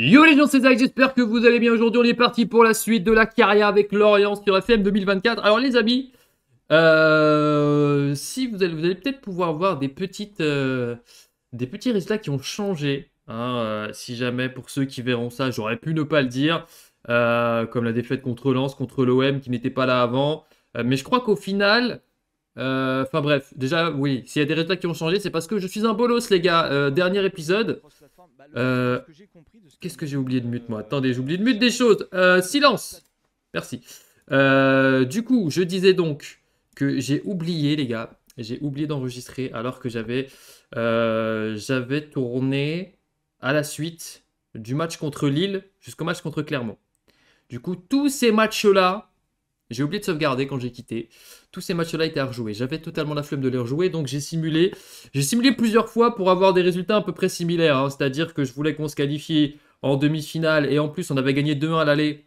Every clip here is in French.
Yo les gens, c'est Zach, j'espère que vous allez bien. Aujourd'hui, on est parti pour la suite de la carrière avec Lorient sur FM 2024. Alors les amis, euh, si vous allez, vous allez peut-être pouvoir voir des, petites, euh, des petits résultats qui ont changé. Hein, euh, si jamais, pour ceux qui verront ça, j'aurais pu ne pas le dire. comme la défaite contre Lens, contre l'OM qui n'était pas là avant. mais je crois qu'au final... Enfin bref, déjà oui, s'il y a des résultats qui ont changé, c'est parce que je suis un bolos les gars. dernier épisode, bah, euh, qu'est-ce que j'ai oublié de mute, moi euh, Attendez, j'ai oublié de mute des choses. silence Merci. du coup, je disais donc que j'ai oublié, les gars. J'ai oublié d'enregistrer alors que j'avais euh, j'avais tourné à la suite du match contre Lille jusqu'au match contre Clermont. Du coup, tous ces matchs-là, j'ai oublié de sauvegarder quand j'ai quitté. Tous ces matchs-là étaient à rejouer. J'avais totalement la flemme de les rejouer, donc j'ai simulé. J'ai simulé plusieurs fois pour avoir des résultats à peu près similaires. Hein. C'est-à-dire que je voulais qu'on se qualifie en demi-finale et en plus on avait gagné 2-1 à l'aller.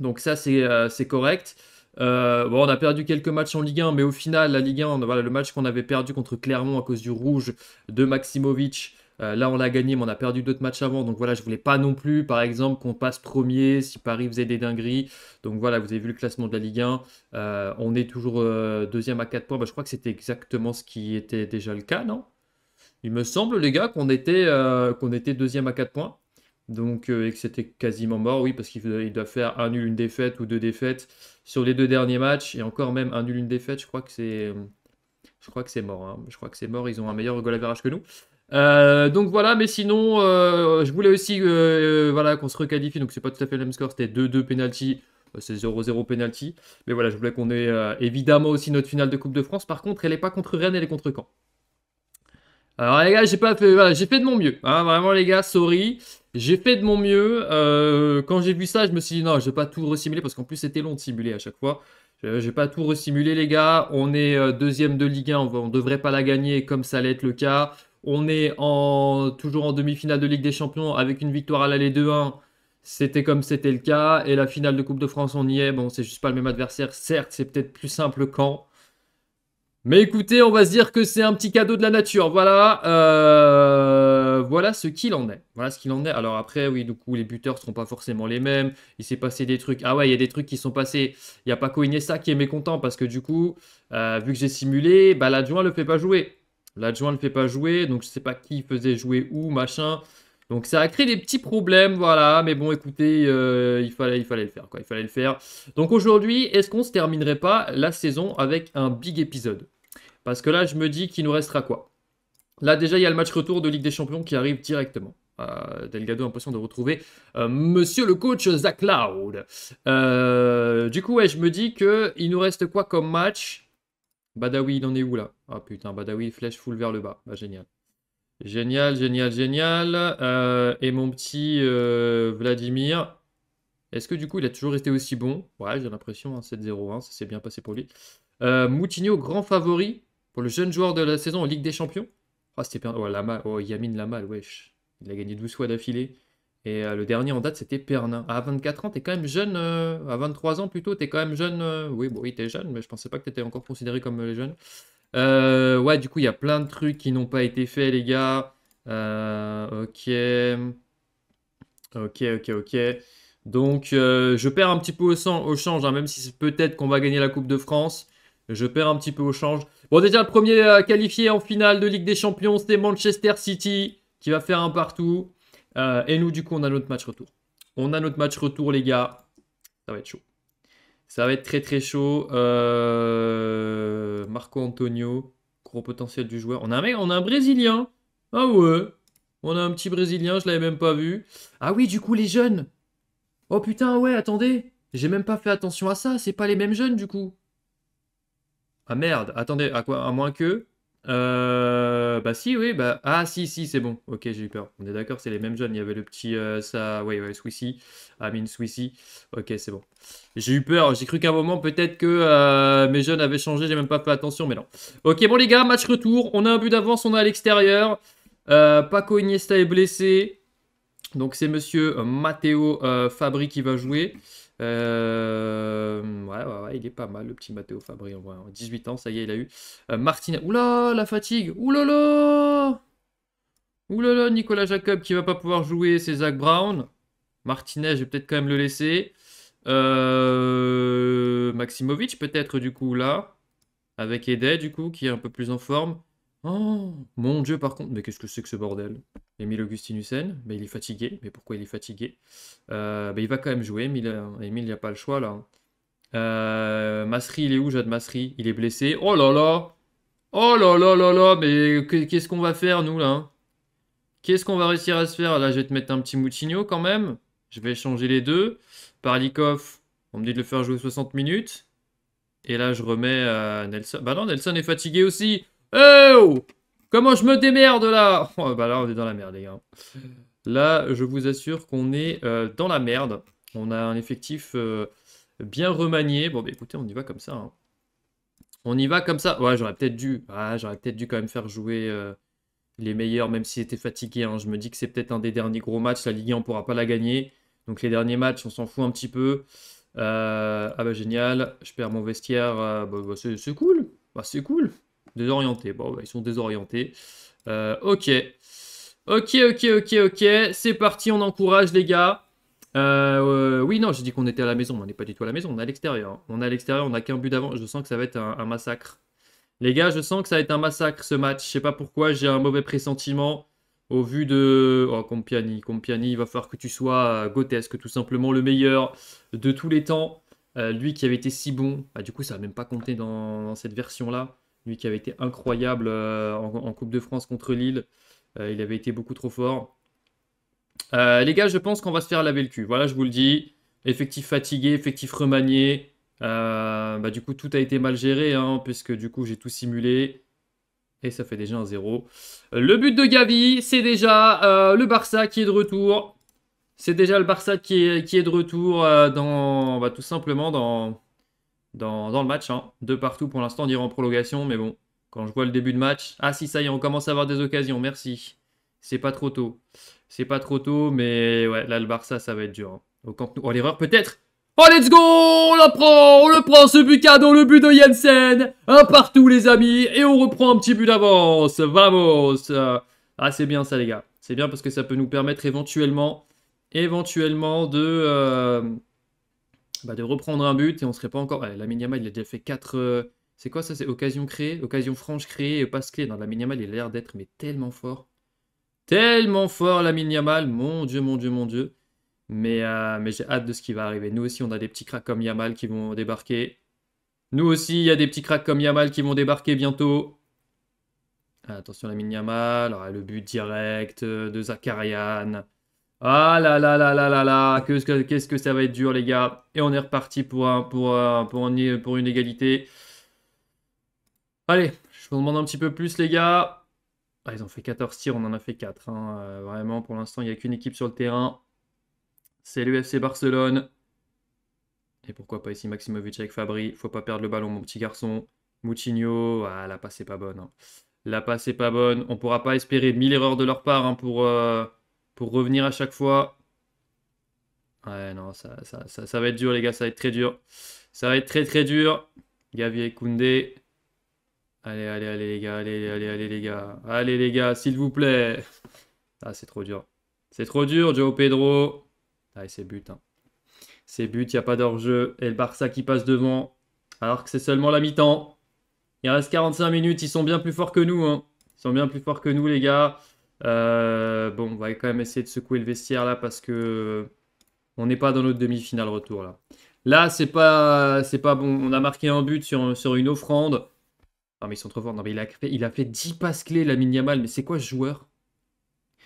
Donc ça c'est euh, correct. Euh, bon, on a perdu quelques matchs en Ligue 1, mais au final, la Ligue 1, voilà, le match qu'on avait perdu contre Clermont à cause du rouge de Maximovic, euh, là, on l'a gagné, mais on a perdu d'autres matchs avant. Donc voilà, je ne voulais pas non plus, par exemple, qu'on passe premier si Paris faisait des dingueries. Donc voilà, vous avez vu le classement de la Ligue 1. Euh, on est toujours euh, deuxième à 4 points. Bah, je crois que c'était exactement ce qui était déjà le cas, non Il me semble, les gars, qu'on était, qu'on était deuxième à 4 points. Donc, et que c'était quasiment mort, oui, parce qu'il doit faire un nul, une défaite ou deux défaites sur les deux derniers matchs. Et encore même un nul, une défaite, je crois que c'est. Je crois que c'est mort. Hein. Je crois que c'est mort. Ils ont un meilleur goal average que nous. Euh, donc voilà, mais sinon, euh, je voulais aussi euh, voilà, qu'on se requalifie. Donc c'est pas tout à fait le même score, c'était 2-2 penalty. C'est 0-0 penalty. Mais voilà, je voulais qu'on ait évidemment aussi notre finale de Coupe de France. Par contre, elle n'est pas contre Rennes, elle est contre Caen. Alors les gars, j'ai pas fait, j'ai fait de mon mieux. Hein, vraiment les gars, sorry. J'ai fait de mon mieux. quand j'ai vu ça, je me suis dit non, je vais pas tout resimuler parce qu'en plus c'était long de simuler à chaque fois. Je, vais pas tout resimuler les gars. On est deuxième de Ligue 1, on, ne devrait pas la gagner comme ça allait être le cas. On est toujours en demi-finale de Ligue des Champions avec une victoire à l'aller 2-1. C'était comme c'était le cas. Et la finale de Coupe de France, on y est. Bon, c'est juste pas le même adversaire. Certes, c'est peut-être plus simple quand. Mais écoutez, on va se dire que c'est un petit cadeau de la nature. Voilà, euh, voilà ce qu'il en est. Voilà ce qu'il en est. Alors après, oui, du coup, les buteurs ne seront pas forcément les mêmes. Il s'est passé des trucs. Ah ouais, il y a des trucs qui sont passés. Il y a Paco Inessa qui est mécontent parce que du coup, euh, vu que j'ai simulé, bah, l'adjoint ne le fait pas jouer. L'adjoint ne fait pas jouer, donc je ne sais pas qui faisait jouer où, machin. Donc ça a créé des petits problèmes, voilà. Mais bon, écoutez, euh, il, fallait, il fallait le faire, quoi. Il fallait le faire. Donc aujourd'hui, est-ce qu'on se terminerait pas la saison avec un big épisode Parce que là, je me dis qu'il nous restera quoi Là, déjà, il y a le match retour de Ligue des Champions qui arrive directement. Euh, Delgado a l'impression de retrouver euh, monsieur le coach Zach Loud. du coup, ouais, je me dis qu'il nous reste quoi comme match Badawi, il en est où là Ah putain, Badawi, flèche full vers le bas. Bah, génial. Génial, génial, génial. Euh, et mon petit euh, Vladimir, est-ce que du coup il a toujours été aussi bon Ouais, j'ai l'impression, 7-0-1, hein, hein, ça s'est bien passé pour lui. Euh, Moutinho, grand favori pour le jeune joueur de la saison en Ligue des Champions. Ah, oh, c'était bien. Oh, Lama... Yamin oh, Lamal, wesh. Il a gagné 12 fois d'affilée. Et euh, le dernier en date, c'était Pernin. À 24 ans, t'es quand même jeune. Euh, à 23 ans plutôt, t'es quand même jeune. Euh, oui, bon, oui, t'es jeune, mais je pensais pas que t'étais encore considéré comme les jeune. ouais, du coup, il y a plein de trucs qui n'ont pas été faits, les gars. ok. Ok, ok, ok. Donc, je perds un petit peu au, change, hein, même si peut-être qu'on va gagner la Coupe de France. Je perds un petit peu au change. Bon, déjà, le premier qualifié en finale de Ligue des Champions, c'était Manchester City, qui va faire un partout. Euh, et nous, du coup, on a notre match retour. On a notre match retour, les gars. Ça va être chaud. Ça va être très très chaud. Euh, Marco Antonio, gros potentiel du joueur. On a un on a un Brésilien. Ah ouais. On a un petit Brésilien, je l'avais même pas vu. Ah oui, du coup, les jeunes. Oh putain, ouais, attendez. J'ai même pas fait attention à ça. C'est pas les mêmes jeunes, du coup. Ah merde, attendez, à quoi À moins que. Euh, bah si, oui, bah ah si, si, c'est bon. Ok, j'ai eu peur. On est d'accord, c'est les mêmes jeunes. Il y avait le petit euh, ça, ouais, ouais, Swissy, Amine Swissy. Ok, c'est bon. J'ai eu peur. J'ai cru qu'à un moment peut-être que euh, mes jeunes avaient changé. J'ai même pas fait attention, mais non. Ok, bon les gars, match retour. On a un but d'avance. On est à l'extérieur. Euh, Paco Iniesta est blessé. Donc c'est Monsieur Matteo Fabri qui va jouer. Euh, ouais, ouais, il est pas mal, le petit Matteo Fabri. 18 hein. ans, ça y est, il a eu. Euh, Martinez Oula, la fatigue. Oulala. Oulala, Nicolas Jacob qui va pas pouvoir jouer, c'est Zach Brown. Martinez, je vais peut-être quand même le laisser. Euh, Maximovic, peut-être, du coup, là. Avec Edet, du coup, qui est un peu plus en forme. Oh, mon Dieu, par contre. Mais qu'est-ce que c'est que ce bordel Emile Augustinussen, mais ben, il est fatigué. Mais pourquoi il est fatigué euh, ben, Il va quand même jouer. Emile, hein. il n'y a pas le choix là. Hein. Euh, Masri, il est où, Jade Masri Il est blessé. Oh là là Oh là là là là Mais qu'est-ce qu'on va faire, nous, là hein Qu'est-ce qu'on va réussir à se faire Là, je vais te mettre un petit Moutinho quand même. Je vais changer les deux. Parlikov, on me dit de le faire jouer 60 minutes. Et là, je remets euh, Nelson. Bah non, Nelson est fatigué aussi. Eh oh Comment je me démerde là oh, Bah là, on est dans la merde, les gars. Là, je vous assure qu'on est euh, dans la merde. On a un effectif euh, bien remanié. Bon, bah écoutez, on y va comme ça. Hein. On y va comme ça. Ouais, j'aurais peut-être dû. Ah, j'aurais peut-être dû quand même faire jouer euh, les meilleurs, même s'ils étaient fatigués. Hein. Je me dis que c'est peut-être un des derniers gros matchs. La Ligue 1, on pourra pas la gagner. Donc les derniers matchs, on s'en fout un petit peu. ah bah génial. Je perds mon vestiaire. bah, bah c'est cool. Bah c'est cool. Désorientés. Bon, bah, ils sont désorientés. Euh, ok. Ok, ok, ok, ok. C'est parti, on encourage les gars. Euh, euh, oui, non, j'ai dit qu'on était à la maison. On n'est pas du tout à la maison, on est à l'extérieur. Hein. On est à l'extérieur, on n'a qu'un but d'avant. Je sens que ça va être un, massacre. Les gars, je sens que ça va être un massacre ce match. Je sais pas pourquoi, j'ai un mauvais pressentiment. Au vu de. Oh, Compiani, Compiani, il va falloir que tu sois gotesque, tout simplement le meilleur de tous les temps. lui qui avait été si bon, bah, du coup, ça va même pas compter dans cette version-là lui qui avait été incroyable euh, en, Coupe de France contre Lille. Euh, il avait été beaucoup trop fort. Euh, les gars, je pense qu'on va se faire laver le cul. Voilà, je vous le dis. Effectif fatigué, effectif remanié. Bah, du coup, tout a été mal géré, hein, puisque du coup, j'ai tout simulé. Et ça fait déjà un zéro. Le but de Gavi, c'est déjà le Barça qui est de retour. C'est déjà le Barça qui est, qui est de retour dans, bah, tout simplement dans, dans, le match. Hein. Deux partout pour l'instant, on ira en prolongation, mais bon, quand je vois le début de match. Ah si, ça y est, on commence à avoir des occasions, merci. C'est pas trop tôt. C'est pas trop tôt, mais ouais, là, le Barça, ça va être dur. Hein. Oh, l'erreur peut-être Oh, let's go On le prend On le prend, ce but cadeau, le but de Jensen Un partout, les amis Et on reprend un petit but d'avance Vamos Ah, c'est bien ça, les gars. C'est bien parce que ça peut nous permettre éventuellement, éventuellement de... Euh, bah, de reprendre un but et on serait pas encore. la Minyama il a déjà fait 4. Euh, c'est quoi ça C'est occasion créée, occasion franche créée et passe clé. non la Minyama il a l'air d'être mais tellement fort. Tellement fort la Minyama Mon Dieu, mon Dieu, mon Dieu. Mais, euh, mais j'ai hâte de ce qui va arriver. Nous aussi, on a des petits cracks comme Yamal qui vont débarquer. Nous aussi, il y a des petits cracks comme Yamal qui vont débarquer bientôt. Ah, attention la Yamal. Alors, ah, le but direct euh, de Zakarian. Ah là là là là là là, qu'est-ce que, ça va être dur les gars. Et on est reparti pour, un, pour, pour une égalité. Allez, je vous demande un petit peu plus les gars. Ah, ils ont fait 14 tirs, on en a fait 4. Hein. Euh, vraiment, pour l'instant, il n'y a qu'une équipe sur le terrain. C'est l'UFC Barcelone. Et pourquoi pas ici Maximovic avec Fabri. Faut pas perdre le ballon, mon petit garçon. Moutinho, ah, la passe est pas bonne. Hein. La passe est pas bonne. On pourra pas espérer 1000 erreurs de leur part hein, pour... Euh, pour revenir à chaque fois. Ouais, non, ça, ça, ça, va être dur, les gars, ça va être très dur. Ça va être très, très dur. Gavi et Koundé. Allez, allez, allez, les gars, allez, allez, allez, les gars. Allez, les gars, s'il vous plaît. Ah, c'est trop dur. C'est trop dur, Joe Pedro. ah, c'est but. Hein. C'est but, il n'y a pas d'hors-jeu. Et le Barça qui passe devant, alors que c'est seulement la mi-temps. Il reste 45 minutes, ils sont bien plus forts que nous. Hein. Ils sont bien plus forts que nous, les gars. Euh, bon, on va quand même essayer de secouer le vestiaire là parce que on n'est pas dans notre demi-finale retour là. Là, c'est pas, c'est pas bon. On a marqué un but sur, une offrande. Non, mais ils sont trop forts. Non, mais il a, il a fait 10 passes clés, la Yamal. Mais c'est quoi ce joueur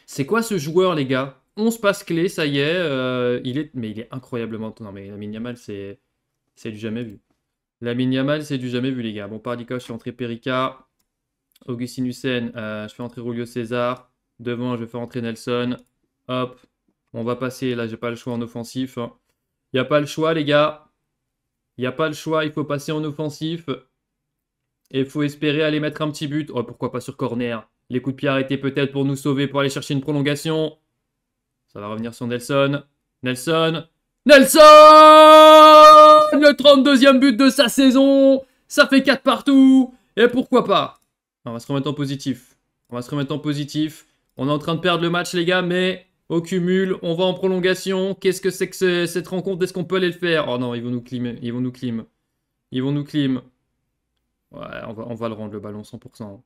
C'est quoi ce joueur, les gars 11 passes clés, ça y est. Euh, il est. Mais il est incroyablement. Non, mais la Yamal, c'est. C'est du jamais vu. La Yamal, c'est du jamais vu, les gars. Bon, Pardica, je suis entré Perica. Augustin Hussein, euh, je fais entrer Julio César. Devant, je vais faire entrer Nelson. Hop. On va passer. Là, j'ai pas le choix en offensif. Il a pas le choix, les gars. Il a pas le choix. Il faut passer en offensif. Et il faut espérer aller mettre un petit but. Oh, pourquoi pas sur corner Les coups de pied arrêtés peut-être pour nous sauver, pour aller chercher une prolongation. Ça va revenir sur Nelson. Nelson. Nelson Le 32e but de sa saison Ça fait 4 partout Et pourquoi pas On va se remettre en positif. On va se remettre en positif. On est en train de perdre le match, les gars, mais au cumul, on va en prolongation. Qu'est-ce que c'est que cette rencontre Est-ce qu'on peut aller le faire Oh non, ils vont nous climer. Ils vont nous clim. Ils vont nous clim. Ouais, on va, on va le rendre le ballon 100%.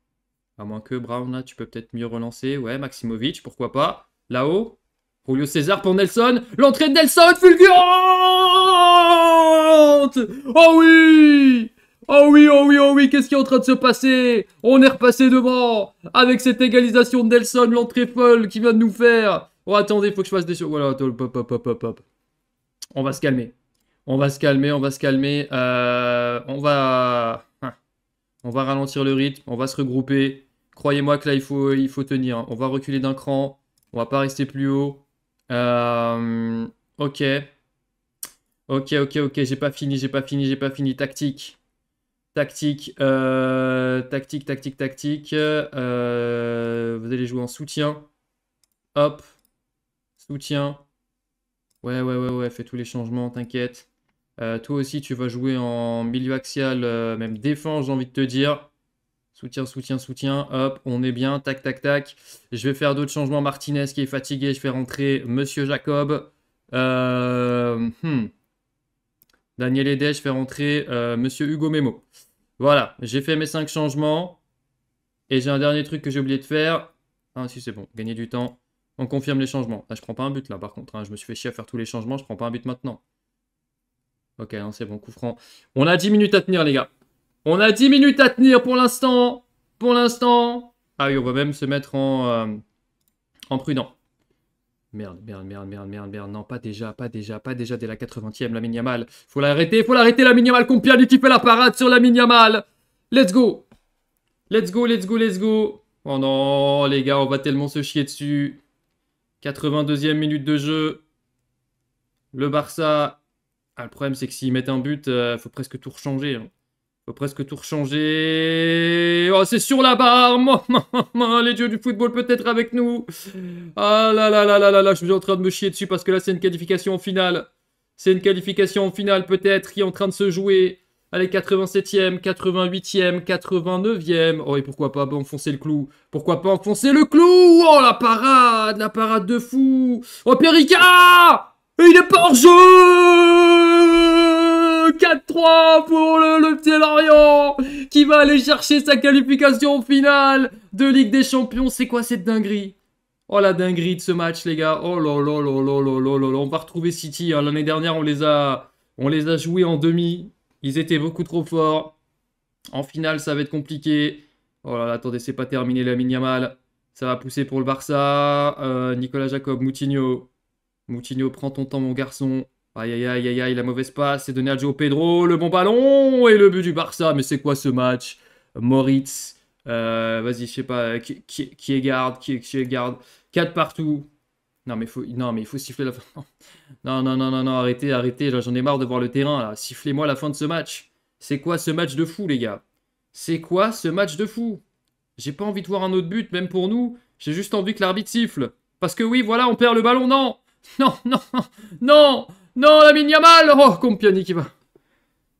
À moins que Brown, là, tu peux peut-être mieux relancer. Ouais, Maximovic, pourquoi pas. Là-haut. Julio César pour Nelson. L'entrée de Nelson fulgurante Oh oui Oh oui, oh oui, oh oui, qu'est-ce qui est en train de se passer On est repassé devant Avec cette égalisation de Nelson, l'entrée folle qui vient de nous faire Oh, attendez, il faut que je fasse des choses. Voilà, hop, hop, hop, hop, hop. On va se calmer. On va se calmer, on va se calmer. Euh, on va... Hein, on va ralentir le rythme, on va se regrouper. Croyez-moi que là, il faut, il faut tenir. On va reculer d'un cran. On va pas rester plus haut. Euh, ok. Ok, ok, ok. J'ai pas fini, j'ai pas fini, j'ai pas fini. Tactique. Euh, tactique, tactique, tactique, tactique. Euh, vous allez jouer en soutien. Hop. Soutien. Ouais, ouais, ouais, ouais. Fais tous les changements, t'inquiète. Euh, toi aussi, tu vas jouer en milieu axial, même défense, j'ai envie de te dire. Soutien, soutien, soutien. Hop, on est bien. Tac, tac, tac. Je vais faire d'autres changements. Martinez qui est fatigué. Je fais rentrer Monsieur Jacob. Hmm. Daniel je fait rentrer euh, Monsieur Hugo Memo. Voilà, j'ai fait mes 5 changements. Et j'ai un dernier truc que j'ai oublié de faire. Ah si c'est bon, gagner du temps. On confirme les changements. Là, ah, je prends pas un but là par contre. Hein. Je me suis fait chier à faire tous les changements. Je prends pas un but maintenant. Ok, c'est bon, coup franc. On a 10 minutes à tenir, les gars. On a 10 minutes à tenir pour l'instant. Pour l'instant. Ah oui, on va même se mettre en, euh, en prudent. Merde, merde, merde, merde, merde, merde. Non, pas déjà, pas déjà, pas déjà dès la 80 ème la mal. Faut l'arrêter, faut l'arrêter, la Yamal. du qui fait la parade sur la mal. Let's go. Let's go, let's go, let's go. Oh non, les gars, on va tellement se chier dessus. 82 ème minute de jeu. Le Barça. Ah, le problème, c'est que s'ils mettent un but, euh, faut presque tout rechanger. Hein. Faut presque tout rechanger. Oh, c'est sur la barre Les dieux du football peut-être avec nous Ah là là là là là là, je suis en train de me chier dessus parce que là, c'est une qualification finale. C'est une qualification finale peut-être qui est en train de se jouer. Allez, 87e, 88e, 89e. Oh, et pourquoi pas enfoncer le clou Pourquoi pas enfoncer le clou Oh, la parade La parade de fou Oh, Périca Il est pas jeu 4-3 pour le, le petit Lorient qui va aller chercher sa qualification finale de Ligue des Champions. C'est quoi cette dinguerie Oh la dinguerie de ce match les gars. Oh là là là là là là là. On va retrouver City. Hein. L'année dernière on les a on les a joués en demi. Ils étaient beaucoup trop forts. En finale ça va être compliqué. Oh là là attendez c'est pas terminé la mal. Ça va pousser pour le Barça. Euh, Nicolas Jacob, Moutinho. Moutinho prends ton temps mon garçon. Aïe aïe aïe aïe aïe, la mauvaise passe, c'est donné à Joe Pedro, le bon ballon et le but du Barça. Mais c'est quoi ce match Moritz, euh, vas-y, je sais pas, euh, qui, qui, est garde, qui, est garde, 4 partout. Non mais, faut, non, mais il faut siffler la fin. Non, non, non, non, non, arrêtez, arrêtez, j'en ai marre de voir le terrain, là. Sifflez-moi la fin de ce match. C'est quoi ce match de fou, les gars C'est quoi ce match de fou J'ai pas envie de voir un autre but, même pour nous. J'ai juste envie que l'arbitre siffle. Parce que oui, voilà, on perd le ballon, non, non Non, non, non non, la mine Oh, Compiani qui va.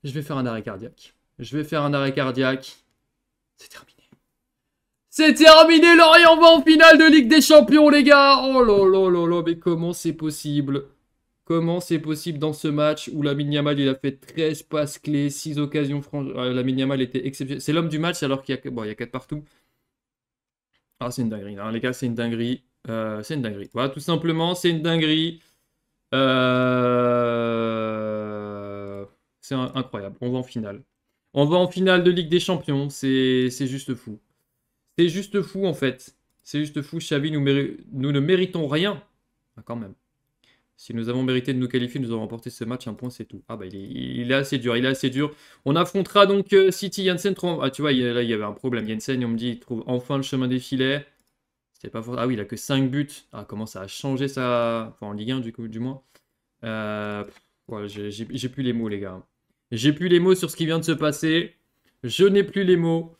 Je vais faire un arrêt cardiaque. Je vais faire un arrêt cardiaque. C'est terminé. C'est terminé, Lorient va en finale de Ligue des Champions, les gars Oh là là là là, mais comment c'est possible Comment c'est possible dans ce match où la Yamal, il a fait 13 passes clés, 6 occasions franches. Ah, la Yamal était exceptionnelle. C'est l'homme du match alors qu'il y, a... y a 4 partout. Ah, c'est une dinguerie, hein, les gars, c'est une dinguerie. Euh, c'est une dinguerie. Voilà, tout simplement, c'est une dinguerie. Euh, c'est incroyable. On va en finale. On va en finale de Ligue des Champions. C'est juste fou. C'est juste fou, en fait. C'est juste fou. Xavi, nous, nous ne méritons rien. Ah, quand même. Si nous avons mérité de nous qualifier, nous avons remporté ce match, un point, c'est tout. Ah bah il est, assez dur, il est assez dur. On affrontera donc euh, City, Janssen, Ah tu vois, il, il y avait un problème. Janssen, on me dit, il trouve enfin le chemin des filets. Ah oui, il a que 5 buts. Ah, comment ça a changé ça enfin, en Ligue 1 du coup, du moins. Euh, j'ai plus les mots, les gars. J'ai plus les mots sur ce qui vient de se passer. Je n'ai plus les mots.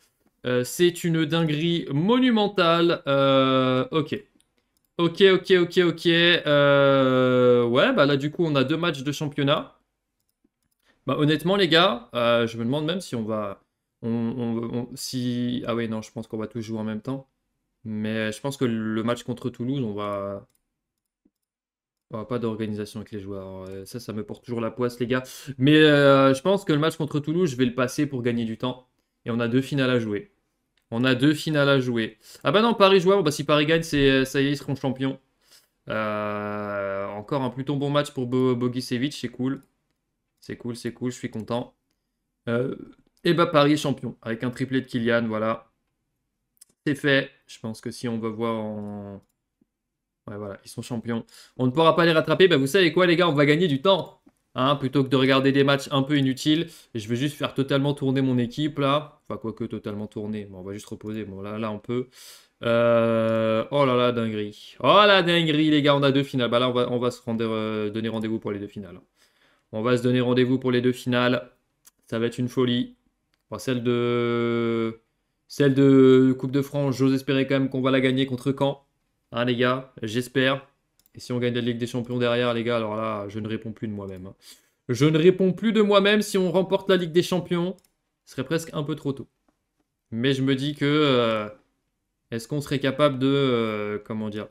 Euh, c'est une dinguerie monumentale. Euh, ok. Ok, ok, ok, ok. ouais, bah là, du coup, on a deux matchs de championnat. Bah, honnêtement, les gars, je me demande même si on va. si... Ah oui, non, je pense qu'on va tous jouer en même temps. Mais je pense que le match contre Toulouse, on va, va pas d'organisation avec les joueurs. Euh, ça, ça me porte toujours la poisse, les gars. Mais euh, je pense que le match contre Toulouse, je vais le passer pour gagner du temps. Et on a deux finales à jouer. On a deux finales à jouer. Ah bah non, Paris joueur, bah si Paris gagne, c'est euh, ça y est, ils seront champions. encore un plutôt bon match pour Bo c'est cool. C'est cool, c'est cool, je suis content. et bah Paris champion, avec un triplé de Kylian, voilà. C'est fait. Je pense que si on va voir en... Ouais, voilà, ils sont champions. On ne pourra pas les rattraper. Ben, vous savez quoi, les gars, on va gagner du temps. Hein, plutôt que de regarder des matchs un peu inutiles. je vais juste faire totalement tourner mon équipe, là. Enfin, quoique totalement tourner. Bon, on va juste reposer. Bon, là, là on peut. Euh, oh là là, dinguerie. Oh là, dinguerie, les gars, on a deux finales. Bah là, on va, se euh, donner rendez-vous pour les deux finales. On va se donner rendez-vous pour les deux finales. Ça va être une folie. Bon celle de... Celle de Coupe de France, j'ose espérer quand même qu'on va la gagner contre Caen. Ah les gars, j'espère. Et si on gagne la Ligue des Champions derrière, les gars, alors là, je ne réponds plus de moi-même. Hein. Je ne réponds plus de moi-même si on remporte la Ligue des Champions. Ce serait presque un peu trop tôt. Mais je me dis que. Euh, est-ce qu'on serait capable de. Euh, comment dire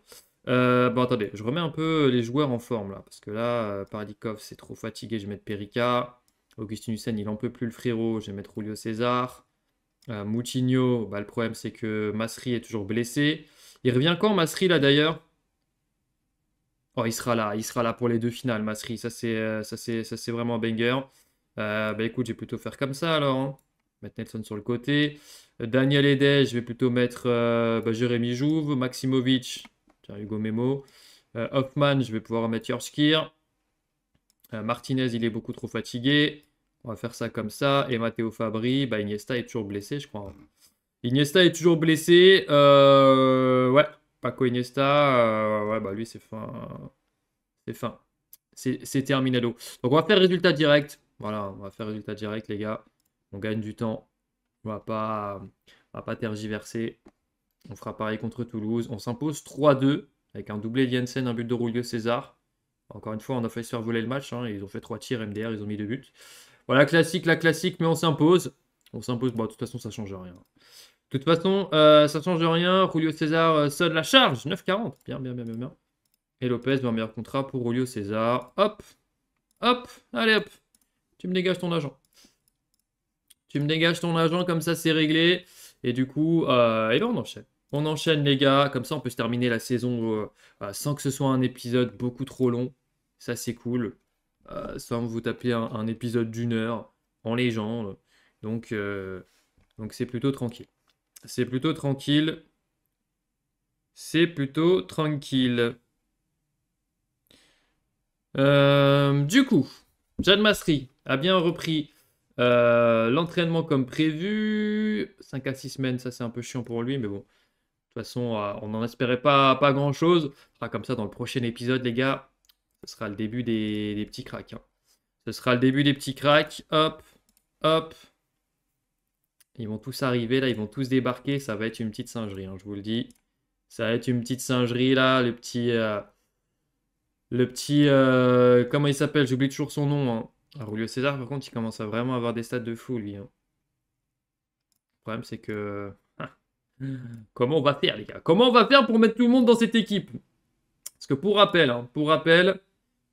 euh, Bon, attendez, je remets un peu les joueurs en forme là. Parce que là, Paradikov, c'est trop fatigué. Je vais mettre Perica. Augustin Hussein, il en peut plus le frérot. Je vais mettre Julio César. Euh, Moutinho, bah, le problème c'est que Masri est toujours blessé. Il revient quand Masri là d'ailleurs Oh, il sera là, il sera là pour les deux finales, Masri. Ça c'est, euh, ça c'est, ça c'est vraiment banger. Euh, bah écoute, j'ai plutôt faire comme ça alors. Hein. Mettre Nelson sur le côté. Daniel Edet, je vais plutôt mettre bah, Jérémy Jouve, Maximovic, tiens, Hugo Memo. Hoffman, je vais pouvoir mettre Yorskir. Martinez, il est beaucoup trop fatigué. On va faire ça comme ça. Et Matteo Fabri, bah, Iniesta est toujours blessé, je crois. Iniesta est toujours blessé. Euh, ouais, Paco Iniesta, euh, ouais, bah lui, c'est fin. C'est fin. C'est terminado. Donc, on va faire résultat direct. Voilà, on va faire résultat direct, les gars. On gagne du temps. On va pas, on va pas tergiverser. On fera pareil contre Toulouse. On s'impose 3-2 avec un doublé de Jensen, un but de Roullier César. Encore une fois, on a failli se faire voler le match. Hein. Ils ont fait 3 tirs MDR, ils ont mis 2 buts. Voilà, classique, la classique, mais on s'impose. On s'impose, bon, de toute façon, ça change rien. De toute façon, ça euh, ça change rien. Julio César euh, sonne la charge, 9,40. Bien, bien, bien, bien, bien. Et Lopez, bien, meilleur contrat pour Julio César. Hop, hop, allez, hop. Tu me dégages ton agent. Tu me dégages ton agent, comme ça, c'est réglé. Et du coup, euh, et ben, on enchaîne. On enchaîne, les gars. Comme ça, on peut se terminer la saison sans que ce soit un épisode beaucoup trop long. Ça, c'est cool. Euh, sans vous taper un, épisode d'une heure en légende. Donc, euh, donc c'est plutôt tranquille. C'est plutôt tranquille. C'est plutôt tranquille. Euh, du coup, John Masri a bien repris l'entraînement comme prévu. 5 à 6 semaines, ça c'est un peu chiant pour lui, mais bon. De toute façon, on n'en espérait pas, pas grand chose. sera comme ça, dans le prochain épisode, les gars, ce sera le début des, petits cracks. Hein. Ce sera le début des petits cracks. Hop, hop. Ils vont tous arriver là, ils vont tous débarquer. Ça va être une petite singerie, hein, je vous le dis. Ça va être une petite singerie là, le petit. Euh, le petit. Euh, comment il s'appelle J'oublie toujours son nom. Hein. César, par contre, il commence à vraiment avoir des stats de fou, lui. Hein. Le problème, c'est que. Comment on va faire, les gars Comment on va faire pour mettre tout le monde dans cette équipe Parce que pour rappel, pour rappel,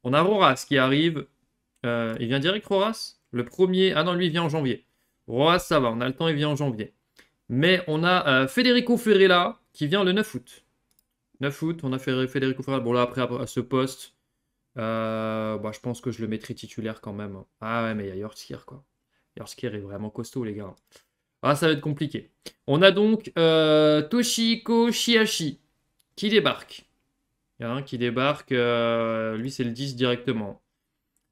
on a Rorace qui arrive. Euh, il vient direct Roras Le premier. Ah non, lui, il vient en janvier. Roras, ça va, on a le temps, il vient en janvier. Mais on a euh, Federico Ferrella qui vient le 9 août. 9 août, on a Federico Ferrella. Bon, là, après, à ce poste, euh, bah, je pense que je le mettrai titulaire quand même. Ah ouais, mais il y a Yorkshire, quoi. Yorkshire est vraiment costaud, les gars. Ah, ça va être compliqué. On a donc euh, Toshiko Shihashi qui débarque. Il y a un qui débarque, euh, lui c'est le 10 directement.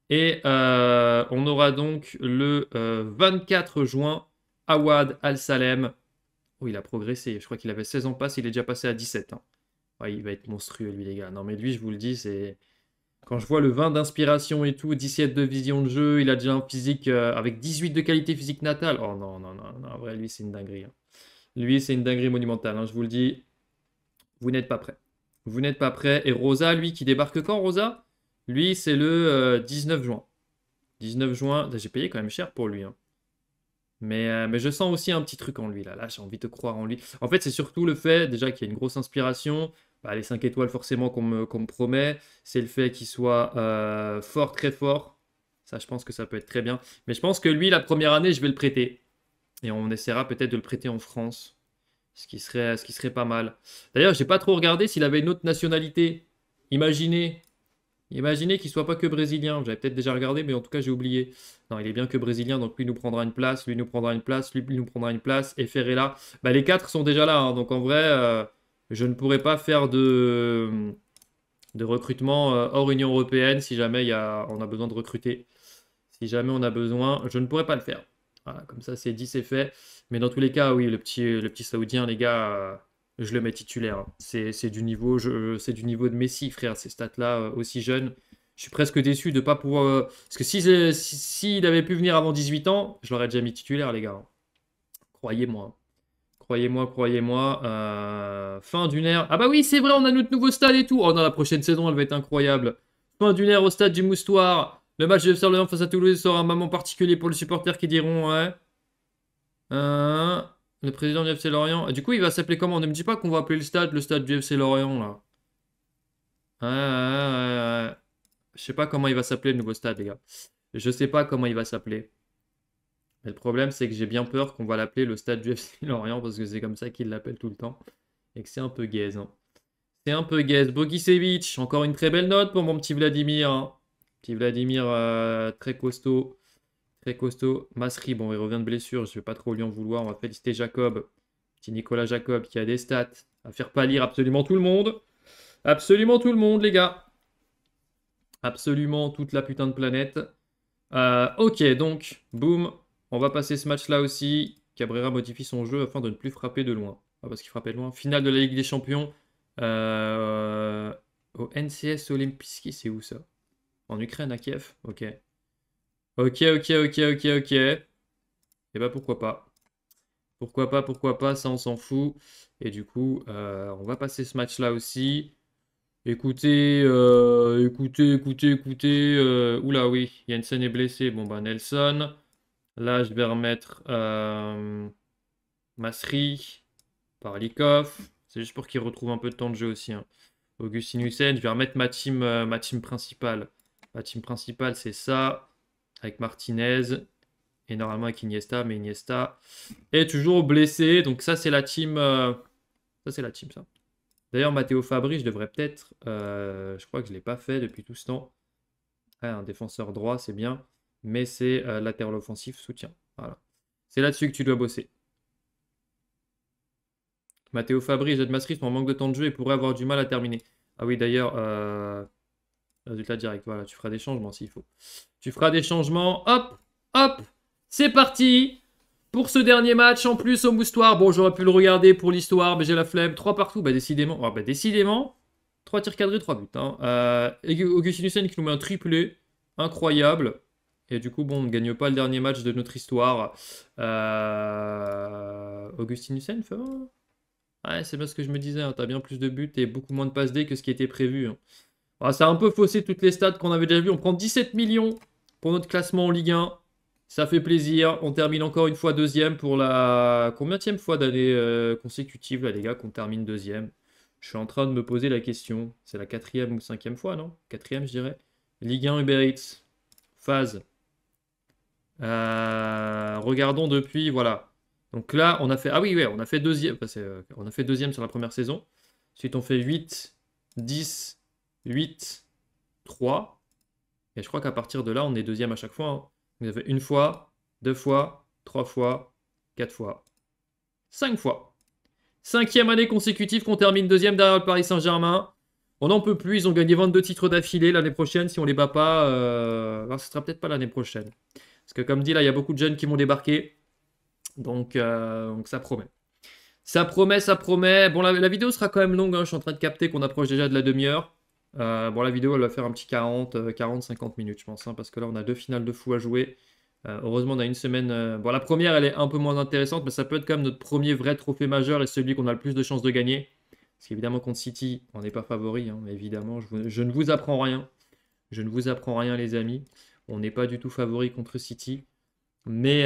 Et euh, on aura donc le 24 euh, juin, Awad Al-Salem. Oh, il a progressé, je crois qu'il avait 16 ans passe, il est déjà passé à 17. Hein. il va être monstrueux lui les gars. Non mais lui je vous le dis, c'est... Quand je vois le 20 d'inspiration et tout, 17 de vision de jeu, il a déjà un physique avec 18 de qualité physique natale. Oh non, non, non, non, en vrai, lui c'est une dinguerie. Hein. Lui c'est une dinguerie monumentale, hein, je vous le dis. Vous n'êtes pas prêts. Vous n'êtes pas prêt. Et Rosa, lui, qui débarque quand, Rosa Lui, c'est le 19 euh, juin. 19 juin, ben, j'ai payé quand même cher pour lui. Hein. Mais, euh, mais, je sens aussi un petit truc en lui, là. Là, j'ai envie de croire en lui. En fait, c'est surtout le fait, déjà, qu'il y a une grosse inspiration. Bah, les 5 étoiles, forcément, qu'on me, promet. C'est le fait qu'il soit euh, fort, très fort. Ça, je pense que ça peut être très bien. Mais je pense que lui, la première année, je vais le prêter. Et on essaiera peut-être de le prêter en France ce qui serait, ce qui serait pas mal. D'ailleurs, j'ai pas trop regardé s'il avait une autre nationalité. Imaginez, imaginez qu'il soit pas que brésilien. J'avais peut-être déjà regardé, mais en tout cas, j'ai oublié. Non, il est bien que brésilien, donc lui nous prendra une place, lui nous prendra une place, lui nous prendra une place, et Ferreira. Bah, les quatre sont déjà là, hein. donc en vrai, euh, je ne pourrais pas faire de, de recrutement euh, hors Union Européenne si jamais on a besoin de recruter. Si jamais on a besoin, je ne pourrais pas le faire comme ça, c'est dit, c'est fait. Mais dans tous les cas, oui, le petit, le petit Saoudien, les gars, euh, je le mets titulaire. C'est du, niveau, du niveau de Messi, frère, ces stats-là, euh, aussi jeunes. Je suis presque déçu de ne pas pouvoir. Euh, parce que s'il si, avait pu venir avant 18 ans, je l'aurais déjà mis titulaire, les gars. Croyez-moi. Croyez-moi, croyez-moi. fin d'une ère. Ah bah oui, c'est vrai, on a notre nouveau stade et tout. Oh non, la prochaine saison, elle va être incroyable. Fin d'une ère au stade du Moustoir. Le match de Lorient face à Toulouse sera un moment particulier pour les supporters qui diront ouais. Hein? le président du FC Lorient. du coup, il va s'appeler comment Ne me dis pas qu'on va appeler le stade le stade du FC Lorient là. Ouais, Je sais pas comment il va s'appeler le nouveau stade, les gars. Je sais pas comment il va s'appeler. le problème, c'est que j'ai bien peur qu'on va l'appeler le stade du FC Lorient parce que c'est comme ça qu'il l'appelle tout le temps. Et que c'est un peu gaze. Hein. C'est un peu gaze. Bogisevic, encore une très belle note pour mon petit Vladimir. Hein. Petit Vladimir euh, très costaud. Très costaud. Masri, bon, il revient de blessure. Je ne vais pas trop lui en vouloir. On va féliciter Jacob. Petit Nicolas Jacob qui a des stats à faire pâlir absolument tout le monde. Absolument tout le monde, les gars. Absolument toute la putain de planète. Euh, ok, donc, boum. On va passer ce match-là aussi. Cabrera modifie son jeu afin de ne plus frapper de loin. Ah, parce qu'il frappait de loin. Finale de la Ligue des Champions. Euh, au NCS Olympiski, c'est où ça en Ukraine, à Kiev Ok. Ok, ok, ok, ok, ok. Et eh bah ben, pourquoi pas. Pourquoi pas, pourquoi pas, ça on s'en fout. Et du coup, euh, on va passer ce match-là aussi. Écoutez, euh, écoutez, écoutez, écoutez. Euh, oula, oui, Jensen est blessé. Bon, bah Nelson. Là, je vais remettre Masri, Parlikov. C'est juste pour qu'il retrouve un peu de temps de jeu aussi. Hein. Augustine Hussein, je vais remettre ma team, ma team principale. La team principale, c'est ça, avec Martinez, et normalement avec Iniesta, mais Iniesta est toujours blessé. Donc ça, c'est la team. Euh, ça, c'est la team, ça. D'ailleurs, Matteo Fabri, je devrais peut-être. Euh, je crois que je ne l'ai pas fait depuis tout ce temps. un défenseur droit, c'est bien. Mais c'est euh, latéral offensif, soutien. Voilà. C'est là-dessus que tu dois bosser. Matteo Fabri, de pour manque de temps de jeu et pourrait avoir du mal à terminer. Ah oui, d'ailleurs, euh, Résultat direct, voilà, tu feras des changements s'il faut. Tu feras des changements, hop, hop, c'est parti pour ce dernier match, en plus au moustoir, bon j'aurais pu le regarder pour l'histoire, mais j'ai la flemme, Trois partout, bah décidément, ah, bah décidément, 3 tirs cadrés, 3 buts. Hein. Euh, Augustin Euh, qui nous met un triplé, incroyable, et du coup, bon, on ne gagne pas le dernier match de notre histoire. Euh... Augustin Hussein Ouais, c'est pas ce que je me disais, hein. t'as bien plus de buts et beaucoup moins de passes D que ce qui était prévu. Hein. Ah, ça a un peu faussé toutes les stats qu'on avait déjà vues. On prend 17 millions pour notre classement en Ligue 1. Ça fait plaisir. On termine encore une fois deuxième pour la combienième fois d'année euh, consécutive, là, les gars, qu'on termine deuxième Je suis en train de me poser la question. C'est la quatrième ou cinquième fois, non Quatrième, je dirais. Ligue 1 Uber Eats. Phase. Euh, regardons depuis, voilà. Donc là, on a fait. Ah oui, ouais, on a fait deuxième. Euh, on a fait deuxième sur la première saison. Ensuite, on fait 8, 10, 8, 3. Et je crois qu'à partir de là, on est deuxième à chaque fois. Hein. Vous avez une fois, deux fois, trois fois, quatre fois, cinq fois. Cinquième année consécutive qu'on termine deuxième derrière le Paris Saint-Germain. On n'en peut plus, ils ont gagné 22 titres d'affilée l'année prochaine. Si on ne les bat pas, euh... Alors, ben, ce sera peut-être pas l'année prochaine. Parce que comme dit, là, il y a beaucoup de jeunes qui vont débarquer. Donc, euh, ça promet. Ça promet, ça promet. Bon, la, vidéo sera quand même longue. Hein. Je suis en train de capter qu'on approche déjà de la demi-heure. Euh, bon, la vidéo, elle va faire un petit 40, 40, 50 minutes, je pense, hein, parce que là, on a deux finales de fou à jouer. Euh, heureusement, on a une semaine. Euh, bon, la première, elle est un peu moins intéressante, mais ça peut être quand même notre premier vrai trophée majeur et celui qu'on a le plus de chances de gagner. Parce qu'évidemment, contre City, on n'est pas favori, hein, évidemment. Je, ne vous apprends rien. Je ne vous apprends rien, les amis. On n'est pas du tout favori contre City. Mais,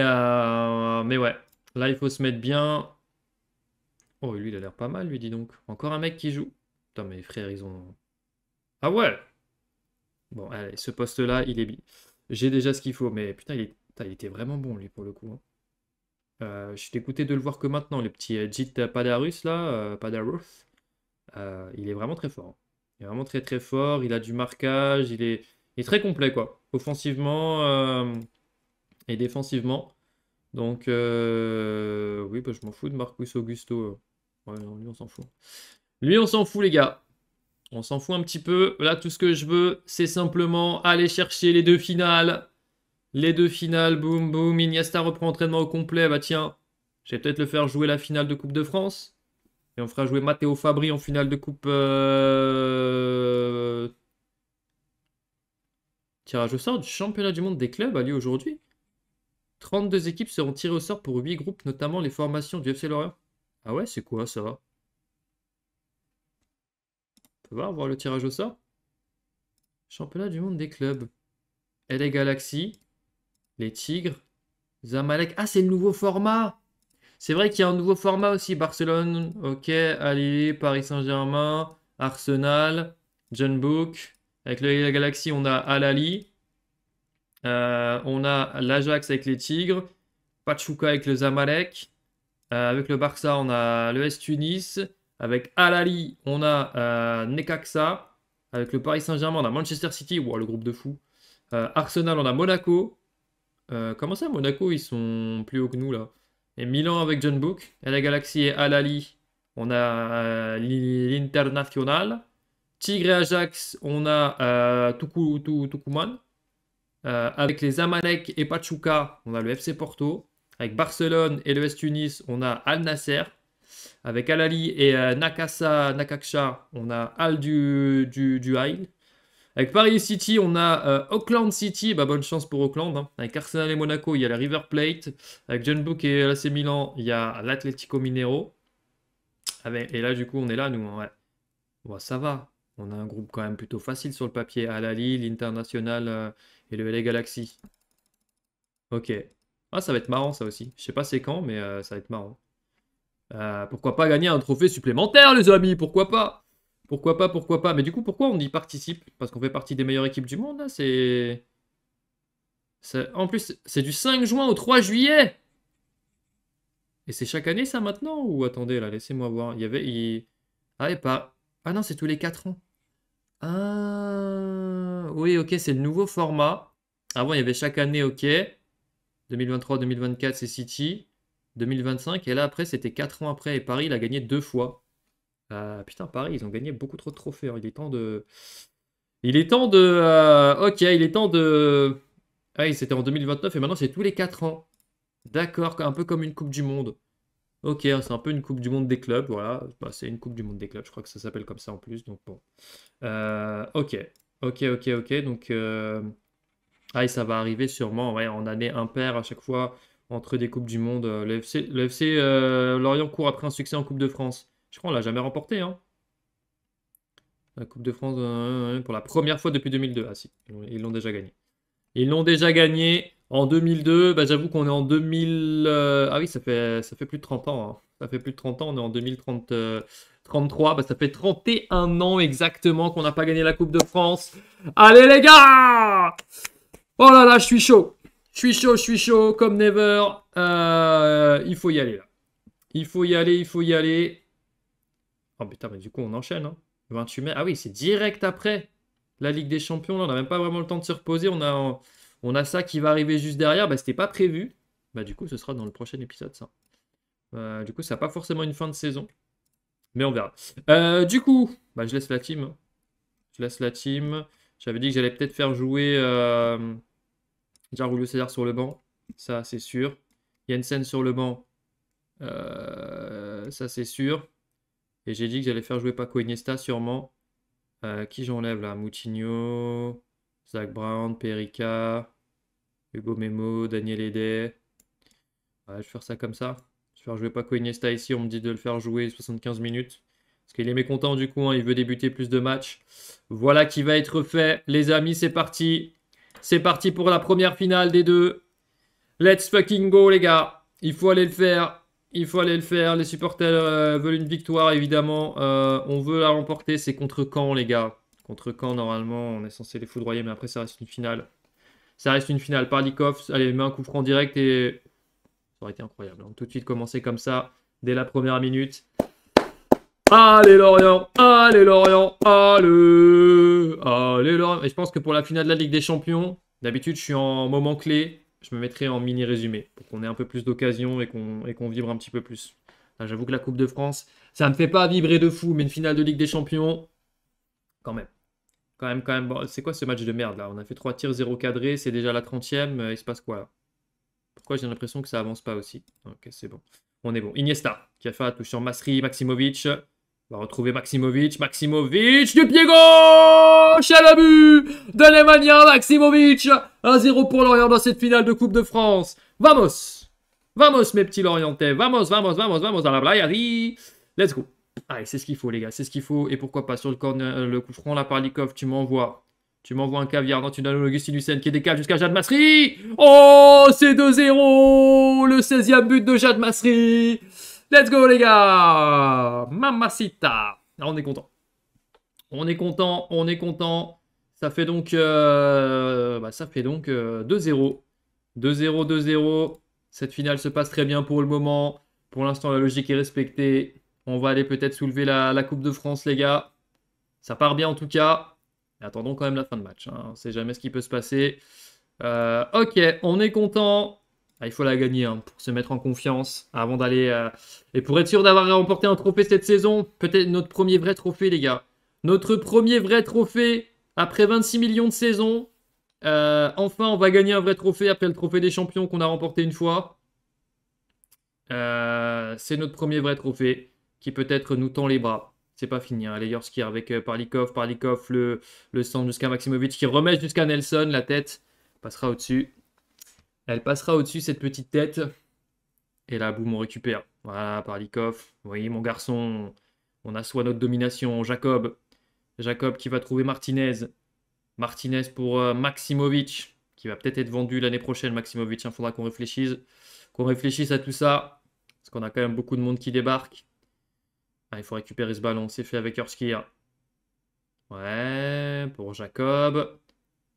mais ouais, là, il faut se mettre bien. Oh, lui, il a l'air pas mal, lui, dis donc. Encore un mec qui joue. Putain, mes frères, ils ont. Ah ouais Bon, allez, ce poste-là, il est J'ai déjà ce qu'il faut, mais putain il, était vraiment bon, lui, pour le coup. Hein. Euh, je suis dégoûté de le voir que maintenant, le petit euh, Jit Padarus, là, euh, Padarus. il est vraiment très fort. Hein. Il est vraiment très très fort, il a du marquage, il est, très complet, quoi. Offensivement et défensivement. Donc, oui, bah, je m'en fous de Marcus Augusto. Hein. lui, on s'en fout. Lui, on s'en fout, les gars. On s'en fout un petit peu. Là, tout ce que je veux, c'est simplement aller chercher les deux finales. Les deux finales, boum, boum. Iniesta reprend entraînement au complet. Bah tiens, je vais peut-être le faire jouer la finale de Coupe de France. Et on fera jouer Matteo Fabri en finale de Coupe... Euh, tirage au sort du championnat du monde des clubs a lieu aujourd'hui. 32 équipes seront tirées au sort pour 8 groupes, notamment les formations du FC Lorient. Ah ouais, c'est quoi ça on voir, voir le tirage au sort. Championnat du monde des clubs. LA Galaxy, les Tigres, Zamalek. Ah, c'est le nouveau format C'est vrai qu'il y a un nouveau format aussi. Barcelone, ok, Alili, Paris Saint-Germain, Arsenal, John Book. Avec le LA Galaxy, on a Alali. Euh, on a l'Ajax avec les Tigres, Pachuca avec le Zamalek. Euh, avec le Barça, on a le S Tunis. Avec Alali, on a euh, Necaxa. Avec le Paris Saint-Germain, on a Manchester City. Wow, le groupe de fous. Euh, Arsenal, on a Monaco. Euh, comment ça, Monaco, ils sont plus hauts que nous là Et Milan avec John Book. Et la Galaxy et Alali. On a l'International. Tigre et Ajax, on a Tuku, avec les Amalek et Pachuca, on a le FC Porto. Avec Barcelone et le West Tunis, on a Al Nasser. Avec Alali et euh, Nakasa Nakaksha, on a Al du, du, High. Avec Paris City, on a euh, Auckland City, bah, bonne chance pour Auckland. Hein. Avec Arsenal et Monaco, il y a la River Plate. Avec John Book et AC Milan, il y a l'Atlético Minero. et là, du coup, on est là, nous. Hein, ouais. ça va. On a un groupe quand même plutôt facile sur le papier. Alali, l'International euh, et le LA Galaxy. Ok. Ah, ça va être marrant, ça aussi. Je sais pas c'est quand, mais ça va être marrant. Euh, pourquoi pas gagner un trophée supplémentaire, les amis Pourquoi pas Pourquoi pas Pourquoi pas Mais du coup, pourquoi on y participe Parce qu'on fait partie des meilleures équipes du monde, hein, c'est... En plus, c'est du 5 juin au 3 juillet Et c'est chaque année, ça, maintenant Ou attendez, là, laissez-moi voir. Il y avait... Il... Ah, et pas... ah non, c'est tous les 4 ans. Ah... Oui, ok, c'est le nouveau format. Avant, il y avait chaque année, ok. 2023-2024, c'est City. 2025. Et là, après, c'était 4 ans après. Et Paris, il a gagné deux fois. Euh, putain, Paris, ils ont gagné beaucoup trop de trophées. Hein. il est temps de. Il est temps de. Euh, ok, il est temps de. Ah, c'était en 2029 et maintenant c'est tous les 4 ans. D'accord, un peu comme une Coupe du Monde. Ok, hein, c'est un peu une Coupe du Monde des clubs, voilà. Bah, c'est une Coupe du Monde des clubs, je crois que ça s'appelle comme ça en plus, donc bon. Euh, ok, ok, ok, ok. Donc, ah, et ça va arriver sûrement ouais, en année impair à chaque fois entre des Coupes du Monde. Euh, le FC, euh, Lorient court après un succès en Coupe de France. Je crois qu'on l'a jamais remporté. Hein. La Coupe de France euh, pour la première fois depuis 2002. Ah si, ils l'ont déjà gagné. Ils l'ont déjà gagné en 2002. Bah, j'avoue qu'on est en 2000. ah oui, ça fait, ça fait plus de 30 ans. Hein. Ça fait plus de 30 ans. On est en 2033. Bah, ça fait 31 ans exactement qu'on n'a pas gagné la Coupe de France. Allez les gars Oh là là, je suis chaud je suis chaud, je suis chaud, comme never. Euh, il faut y aller là. Il faut y aller, il faut y aller. Oh putain, mais du coup, on enchaîne. Hein. 28 mai. Ah oui, c'est direct après la Ligue des Champions. Là, on n'a même pas vraiment le temps de se reposer. On a, on a ça qui va arriver juste derrière. Bah, c'était pas prévu. Bah, du coup, ce sera dans le prochain épisode, ça. Euh, du coup, ça n'a pas forcément une fin de saison. Mais on verra. Euh, du coup, bah, je laisse la team. Hein. Je laisse la team. J'avais dit que j'allais peut-être faire jouer. Déjà, Julio sur le banc, ça c'est sûr. Jensen sur le banc, euh, ça c'est sûr. Et j'ai dit que j'allais faire jouer Paco Iniesta sûrement. Euh, qui j'enlève là Moutinho, Zach Brown, Perica, Hugo Memo, Daniel Ede. je vais faire ça comme ça. Je vais faire jouer Paco Iniesta ici. On me dit de le faire jouer 75 minutes. Parce qu'il est mécontent du coup. Hein. il veut débuter plus de matchs. Voilà qui va être fait. Les amis, c'est parti. C'est parti pour la première finale des deux. Let's fucking go, les gars. Il faut aller le faire. Il faut aller le faire. Les supporters euh, veulent une victoire, évidemment. Euh, on veut la remporter. C'est contre Caen, les gars. Contre Caen, normalement, on est censé les foudroyer, mais après, ça reste une finale. Ça reste une finale. Parlikov, allez, mets un coup franc direct et... Ça aurait été incroyable. Donc, hein. tout de suite, commencer comme ça, dès la première minute. Allez Lorient, allez Lorient, allez, allez Lorient. Et je pense que pour la finale de la Ligue des Champions, d'habitude je suis en moment clé, je me mettrai en mini résumé pour qu'on ait un peu plus d'occasion et qu'on vibre un petit peu plus. J'avoue que la Coupe de France, ça me fait pas vibrer de fou, mais une finale de Ligue des Champions, quand même. Quand même, quand même. c'est quoi ce match de merde là On a fait 3 tirs, 0 cadré, c'est déjà la 30ème, euh, il se passe quoi là Pourquoi j'ai l'impression que ça avance pas aussi Ok, c'est bon. On est bon. Iniesta, qui a fait la touche sur Masri, Maximovic. On va retrouver Maximovic. Maximovic du pied gauche à de l'Emania Maximovic 1-0 pour Lorient dans cette finale de Coupe de France. Vamos Vamos mes petits Lorientais. Vamos, vamos, vamos, vamos dans la blague. Let's go. Allez, ah, c'est ce qu'il faut les gars, c'est ce qu'il faut. Et pourquoi pas sur le, corner, euh, le coup franc là par tu m'envoies. Tu m'envoies un caviar, non, tu donnes Augustine Hussein qui décale jusqu'à Jade Masri. Oh, c'est 2-0 Le 16e but de Jade Masri Let's go les gars Mamacita ah, On est content. On est content, on est content. Ça fait donc, euh, bah, ça fait donc 2-0. 2-0, 2-0. Cette finale se passe très bien pour le moment. Pour l'instant, la logique est respectée. On va aller peut-être soulever la, Coupe de France, les gars. Ça part bien en tout cas. attendons quand même la fin de match. Hein. On ne sait jamais ce qui peut se passer. Euh, ok, on est content. Ah, il faut la gagner hein, pour se mettre en confiance avant d'aller. Euh, et pour être sûr d'avoir remporté un trophée cette saison, peut-être notre premier vrai trophée, les gars. Notre premier vrai trophée après 26 millions de saisons. Euh, enfin, on va gagner un vrai trophée après le trophée des champions qu'on a remporté une fois. Euh, c'est notre premier vrai trophée qui peut-être nous tend les bras. C'est pas fini. Hein. Les Yorski avec Parlikov, Parlikov le, le centre jusqu'à Maximovic qui remet jusqu'à Nelson la tête. Passera au-dessus. Elle passera au-dessus cette petite tête. Et là, boum, on récupère. Voilà, Vous voyez, mon garçon. On assoit notre domination. Jacob. Jacob qui va trouver Martinez. Martinez pour euh, Maximovic. Qui va peut-être être vendu l'année prochaine, Maximovic. Il hein, faudra qu'on réfléchisse. Qu'on réfléchisse à tout ça. Parce qu'on a quand même beaucoup de monde qui débarque. Ah, il faut récupérer ce ballon. C'est fait avec Urskir. Ouais, pour Jacob.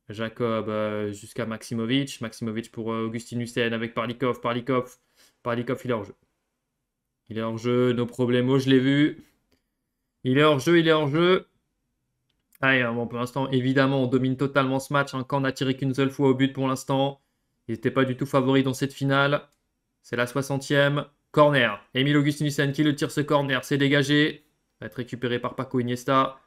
Jacob euh, jusqu'à Maximovic. Maximovic pour euh, Augustin Hussein avec Parlikov. Parlikov. Parlikov, il est hors jeu. Il est hors jeu. Nos problèmes, je l'ai vu. Il est hors jeu, il est hors jeu. Allez, hein, bon, pour l'instant, évidemment, on domine totalement ce match. Hein. Quand on tiré qu'une seule fois au but pour l'instant. Il n'était pas du tout favori dans cette finale. C'est la 60e. Corner. Emile Augustin Hussein qui le tire ce corner. C'est dégagé. va être récupéré par Paco Iniesta.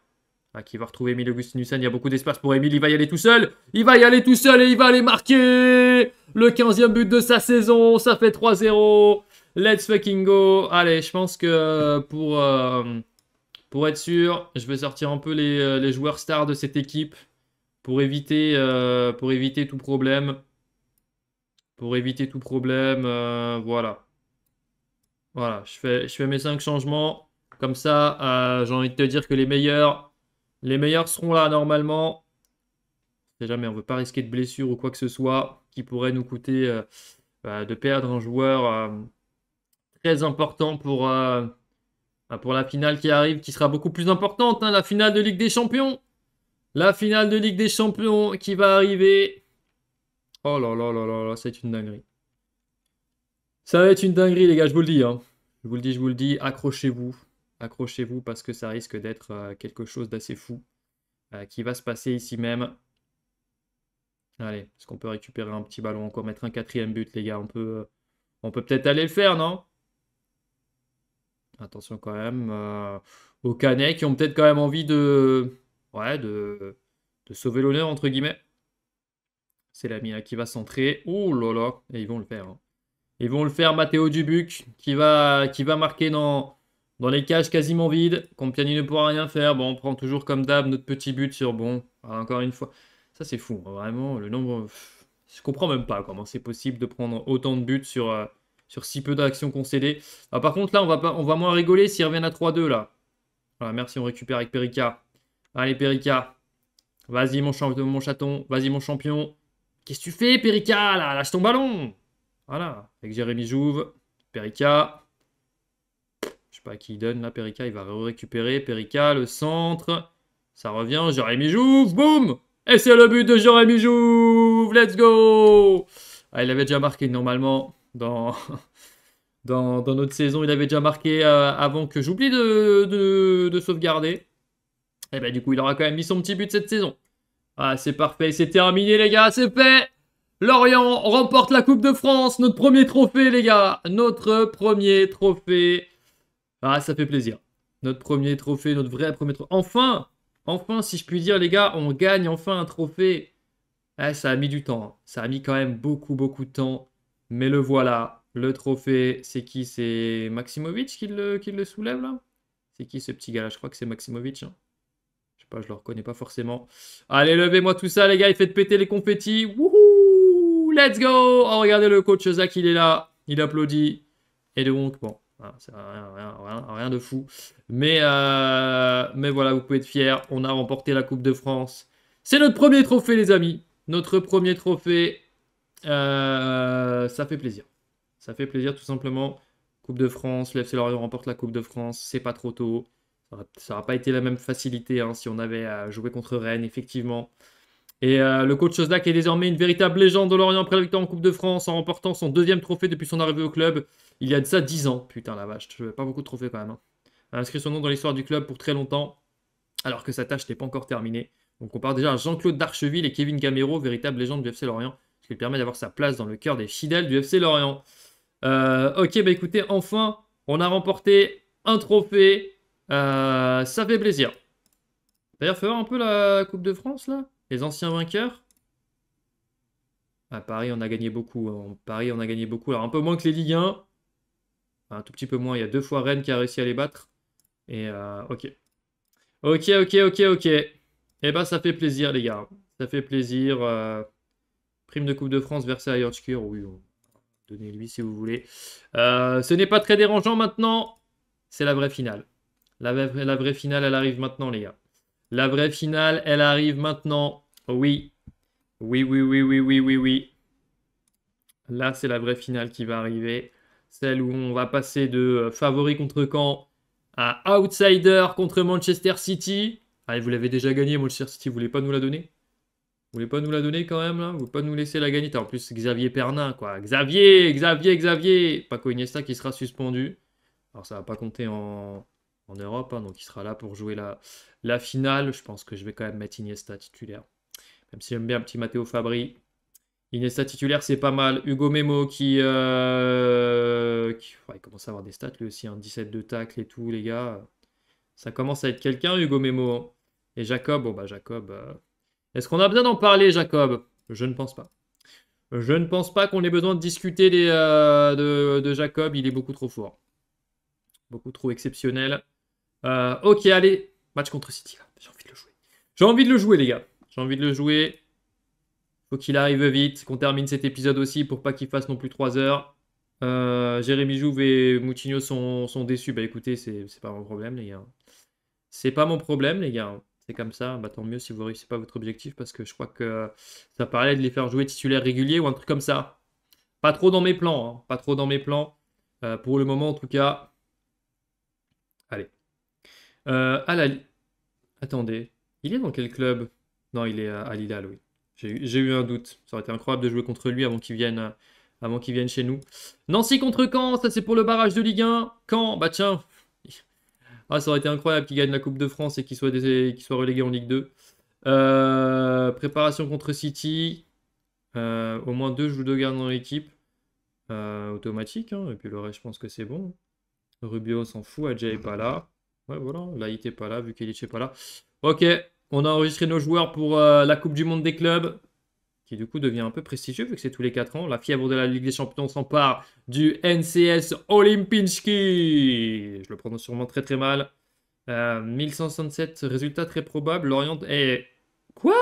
Ah, qui va retrouver Emile Augustinussen. Il y a beaucoup d'espace pour Emile. Il va y aller tout seul. Il va y aller tout seul et il va aller marquer le 15e but de sa saison. Ça fait 3-0. Let's fucking go. Allez, je pense que euh, pour, euh, pour être sûr, je vais sortir un peu les, euh, joueurs stars de cette équipe pour éviter, pour éviter tout problème. Pour éviter tout problème. voilà. Voilà, je fais, je fais mes 5 changements. Comme ça, j'ai envie de te dire que les meilleurs les meilleurs seront là normalement. Déjà, mais on ne veut pas risquer de blessure ou quoi que ce soit qui pourrait nous coûter euh, bah, de perdre un joueur euh, très important pour, euh, bah, pour la finale qui arrive, qui sera beaucoup plus importante, hein, la finale de Ligue des Champions. La finale de Ligue des Champions qui va arriver. Oh là là là là là, c'est une dinguerie. Ça va être une dinguerie les gars, je vous le dis. Hein. Je vous le dis, je vous le dis, accrochez-vous accrochez-vous parce que ça risque d'être euh, quelque chose d'assez fou euh, qui va se passer ici même. Allez, est-ce qu'on peut récupérer un petit ballon, encore mettre un quatrième but, les gars On peut euh, peut peut-être aller le faire, non Attention quand même aux Canets qui ont peut-être quand même envie de, ouais, de, de sauver l'honneur, entre guillemets. C'est l'ami qui va centrer. Oh là là, et ils vont le faire. Hein. Ils vont le faire, Mathéo Dubuc, qui va, qui va marquer dans, dans les cages quasiment vides, Compiani ne pourra rien faire. Bon, on prend toujours comme d'hab notre petit but sur bon. Encore une fois, ça c'est fou. Hein, vraiment, le nombre. Je comprends même pas comment c'est possible de prendre autant de buts sur, euh, sur si peu d'actions concédées. Ah, par contre, là, on va, on va moins rigoler s'ils reviennent à 3-2 là. Voilà, merci, on récupère avec Perica. Allez, Perica. Vas-y, mon, mon chaton. Vas-y, mon champion. Qu'est-ce que tu fais, Perica lâche ton ballon. Voilà, avec Jérémy Jouve, Perica. Je sais pas qui il donne. Là, Perica, il va récupérer. Perica, le centre. Ça revient. Jérémy Jouve. Boum Et c'est le but de Jérémy Jouve. Let's go ah, Il avait déjà marqué normalement dans... dans, notre saison. Il avait déjà marqué euh, avant que j'oublie de, de, sauvegarder. Et eh ben du coup, il aura quand même mis son petit but cette saison. Ah, c'est parfait. C'est terminé, les gars. C'est fait Lorient remporte la Coupe de France, notre premier trophée les gars, notre premier trophée. Ah, ça fait plaisir. Notre premier trophée, notre vrai premier trophée. Enfin Enfin, si je puis dire, les gars, on gagne enfin un trophée. Eh, ça a mis du temps. Hein. Ça a mis quand même beaucoup, beaucoup de temps. Mais le voilà. Le trophée, c'est qui C'est Maximovic qui le, qui le soulève, là C'est qui ce petit gars-là Je crois que c'est Maximovic. Hein. Je sais pas, je le reconnais pas forcément. Allez, levez-moi tout ça, les gars. Il fait péter les confettis. Wouhou Let's go Oh, regardez le coach Zach, il est là. Il applaudit. Et donc, bon, rien, de fou. Mais, euh, mais voilà, vous pouvez être fiers. On a remporté la Coupe de France. C'est notre premier trophée, les amis. Notre premier trophée. Euh, ça fait plaisir. Ça fait plaisir, tout simplement. Coupe de France, l'FC Lorient remporte la Coupe de France. C'est pas trop tôt. Ça n'aurait pas été la même facilité hein, si on avait euh, joué contre Rennes, effectivement. Et euh, le coach qui est désormais une véritable légende de Lorient après la victoire en Coupe de France en remportant son deuxième trophée depuis son arrivée au club. Il y a de ça 10 ans. Putain la vache, je pas beaucoup de trophées quand même. A hein. euh, inscrit son nom dans l'histoire du club pour très longtemps, alors que sa tâche n'est pas encore terminée. Donc on part déjà à Jean-Claude Darcheville et Kevin Gamero, véritable légende du FC Lorient, ce qui lui permet d'avoir sa place dans le cœur des fidèles du FC Lorient. Euh, ok, bah écoutez, enfin, on a remporté un trophée. ça fait plaisir. D'ailleurs, fais voir un peu la Coupe de France là les anciens vainqueurs À ah, Paris, on a gagné beaucoup. Hein. En Paris, on a gagné beaucoup. Alors, un peu moins que les Ligue 1. Un tout petit peu moins. Il y a deux fois Rennes qui a réussi à les battre. Et euh, ok. Ok, ok, ok, ok. Eh ben, ça fait plaisir, les gars. Ça fait plaisir. Euh, prime de Coupe de France versée à Yorkshire. Oui, donnez-lui si vous voulez. Euh, ce n'est pas très dérangeant maintenant. C'est la vraie finale. la vraie finale, elle arrive maintenant, les gars. La vraie finale, elle arrive maintenant. Oui. Oui, oui, oui, oui, oui, oui, oui. Là, c'est la vraie finale qui va arriver. Celle où on va passer de euh, favori contre camp à outsider contre Manchester City. Ah, vous l'avez déjà gagné, Manchester City. Vous voulez pas nous la donner Vous voulez pas nous la donner quand même là Vous voulez pas nous laisser la gagner En plus, Xavier Pernin, quoi. Xavier, Xavier, Xavier. Paco Iniesta qui sera suspendu. Alors, ça va pas compter en, en Europe. Hein, donc il sera là pour jouer la, finale. Je pense que je vais quand même mettre Iniesta titulaire. Même si j'aime bien un petit Matteo Fabri. Iniesta titulaire, c'est pas mal. Hugo Memo qui, euh, il commence à avoir des stats lui aussi. un hein. 17 de tacle et tout, les gars. Ça commence à être quelqu'un, Hugo Memo. Et Jacob, bon bah Jacob. Euh, est-ce qu'on a besoin d'en parler, Jacob Je ne pense pas. Je ne pense pas qu'on ait besoin de discuter des, euh, de, Jacob. Il est beaucoup trop fort. Beaucoup trop exceptionnel. Euh, ok, allez, match contre City. J'ai envie de le jouer. J'ai envie de le jouer, les gars. J'ai envie de le jouer. Faut qu'il arrive vite, qu'on termine cet épisode aussi pour pas qu'il fasse non plus 3 heures. Euh, Jérémy Jouve et Moutinho sont, déçus. Bah écoutez, c'est pas mon problème, les gars. C'est pas mon problème, les gars. C'est comme ça. Bah tant mieux si vous réussissez pas votre objectif parce que je crois que ça paraît de les faire jouer titulaire régulier ou un truc comme ça. Pas trop dans mes plans. Hein. Pas trop dans mes plans. Euh, pour le moment, en tout cas, euh, Attendez, il est dans quel club Non, il est à Lille, oui. J'ai eu un doute. Ça aurait été incroyable de jouer contre lui avant qu'il vienne, euh, avant vienne chez nous. Nancy contre Caen, ça c'est pour le barrage de Ligue 1. Caen, bah tiens. Ah, ça aurait été incroyable qu'il gagne la Coupe de France et qu'il soit, relégué en Ligue 2. Euh, préparation contre City. au moins deux joueurs de garde dans l'équipe. automatique. Hein. Et puis le reste, je pense que c'est bon. Rubio s'en fout. Adja est pas là. Ouais, voilà. Là, il était pas là, vu qu'il était pas là. Ok, on a enregistré nos joueurs pour euh, la Coupe du Monde des clubs, qui du coup devient un peu prestigieux, vu que c'est tous les 4 ans. La fièvre de la Ligue des Champions s'empare du NCS Olimpinski. Je le prononce sûrement très très mal. 1167 euh, résultats très probables. Lorient est... Quoi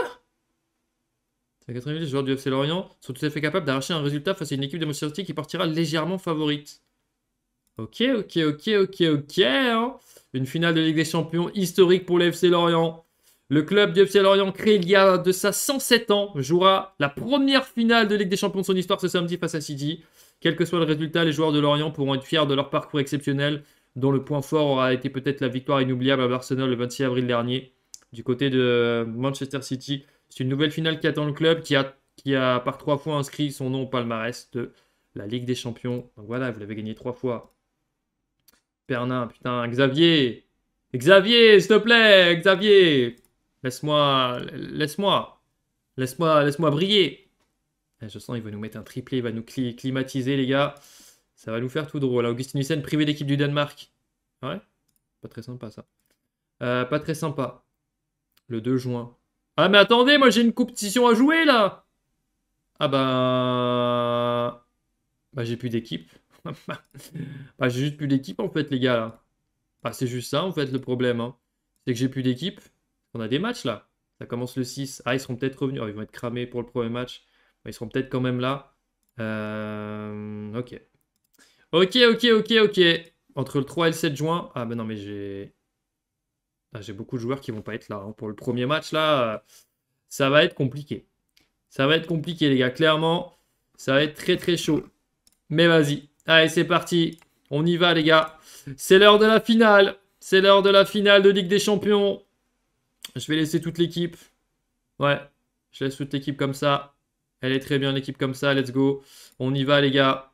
les joueurs du FC Lorient sont tout à fait capables d'arracher un résultat face à une équipe de qui partira légèrement favorite. Ok, ok, ok, ok, ok. Hein. Une finale de Ligue des Champions historique pour l'FC Lorient. Le club du FC Lorient, créé il y a de ça 107 ans, jouera la première finale de Ligue des Champions de son histoire ce samedi face à City. Quel que soit le résultat, les joueurs de Lorient pourront être fiers de leur parcours exceptionnel, dont le point fort aura été peut-être la victoire inoubliable à Barcelone le 26 avril dernier, du côté de Manchester City. C'est une nouvelle finale qui attend le club, qui a, qui a par trois fois inscrit son nom au palmarès de la Ligue des Champions. Donc voilà, vous l'avez gagné trois fois Pernin, putain, Xavier Xavier, s'il te plaît, Xavier Laisse-moi, laisse-moi, laisse-moi, laisse-moi briller. Eh, je sens, il va nous mettre un triplé, il va nous climatiser, les gars. Ça va nous faire tout drôle. Hein. Augustin Hussein, privé d'équipe du Danemark. Ah ouais, pas très sympa ça. Euh, pas très sympa. Le 2 juin. Ah mais attendez, moi j'ai une compétition à jouer là. Ah ben... Bah j'ai plus d'équipe. Bah, j'ai juste plus d'équipe en fait, les gars. Là. Bah, c'est juste ça en fait le problème. Hein. C'est que j'ai plus d'équipe. On a des matchs là. Ça commence le 6. Ah, ils seront peut-être revenus. Ah, ils vont être cramés pour le premier match. Bah, ils seront peut-être quand même là. Euh, ok. Ok, ok, ok, ok. Entre le 3 et le 7 juin. Ah, ben non, mais j'ai. Ah, j'ai beaucoup de joueurs qui vont pas être là. Hein, pour le premier match là, ça va être compliqué. Ça va être compliqué, les gars. Clairement, ça va être très très chaud. Mais vas-y, Allez, c'est parti. On y va, les gars. C'est l'heure de la finale. C'est l'heure de la finale de Ligue des Champions. Je vais laisser toute l'équipe. Ouais, je laisse toute l'équipe comme ça. Elle est très bien, l'équipe comme ça. Let's go. On y va, les gars.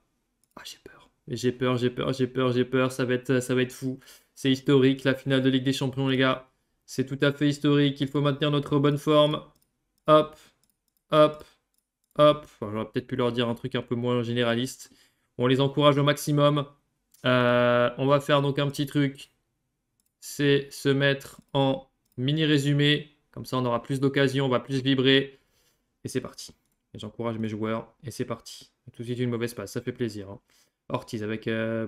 Ah, j'ai peur. J'ai peur, j'ai peur, j'ai peur, j'ai peur. Ça va être, ça va être fou. C'est historique, la finale de Ligue des Champions, les gars. C'est tout à fait historique. Il faut maintenir notre bonne forme. Hop, hop, hop. J'aurais peut-être pu leur dire un truc un peu moins généraliste. On les encourage au maximum. Euh, on va faire donc un petit truc. C'est se mettre en mini résumé. Comme ça, on aura plus d'occasion, on va plus vibrer. Et c'est parti. J'encourage mes joueurs. Et c'est parti. Tout de suite, une mauvaise passe. Ça fait plaisir. Hein. Ortiz avec euh,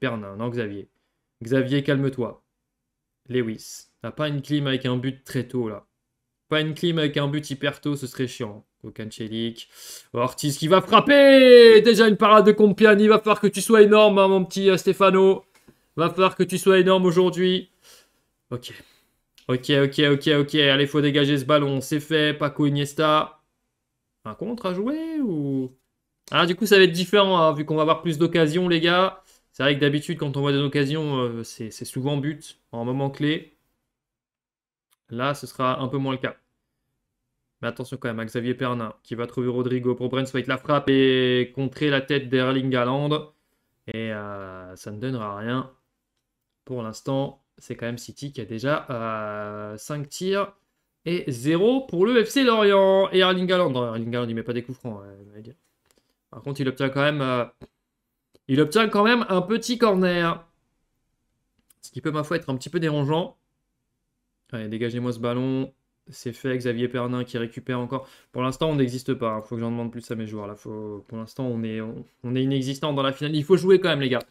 Pernin, non, Xavier. Xavier, calme-toi. Lewis. T'as pas une clim avec un but très tôt là. Pas une clim avec un but hyper tôt, ce serait chiant. Kokanchelik. Ortiz qui va frapper Déjà une parade de Compiani. Va falloir que tu sois énorme, hein, mon petit euh, Stefano. Va falloir que tu sois énorme aujourd'hui. Ok. Ok, ok, ok, ok. Allez, faut dégager ce ballon. C'est fait. Paco Iniesta. Un contre à jouer ou... Ah, du coup, ça va être différent, hein, vu qu'on va avoir plus d'occasions, les gars. C'est vrai que d'habitude, quand on voit des occasions, euh, c'est souvent but en moment clé. Là, ce sera un peu moins le cas. Mais attention quand même à Xavier Pernin qui va trouver Rodrigo pour Brent La frappe et contrer la tête d'Erling Haaland. Et euh, ça ne donnera rien. Pour l'instant, c'est quand même City qui a déjà 5 euh, tirs et 0 pour le FC Lorient. Et Erling Haaland, non, Erling Haaland, il met pas des coups francs. Par contre, il obtient quand même, euh, il obtient quand même un petit corner. Ce qui peut, ma foi, être un petit peu dérangeant. Allez, dégagez-moi ce ballon. C'est fait, Xavier Pernin qui récupère encore. Pour l'instant, on n'existe pas. Il hein. faut que j'en demande plus à mes joueurs. Là. Pour l'instant, on est, on... est inexistant dans la finale. Il faut jouer quand même, les gars.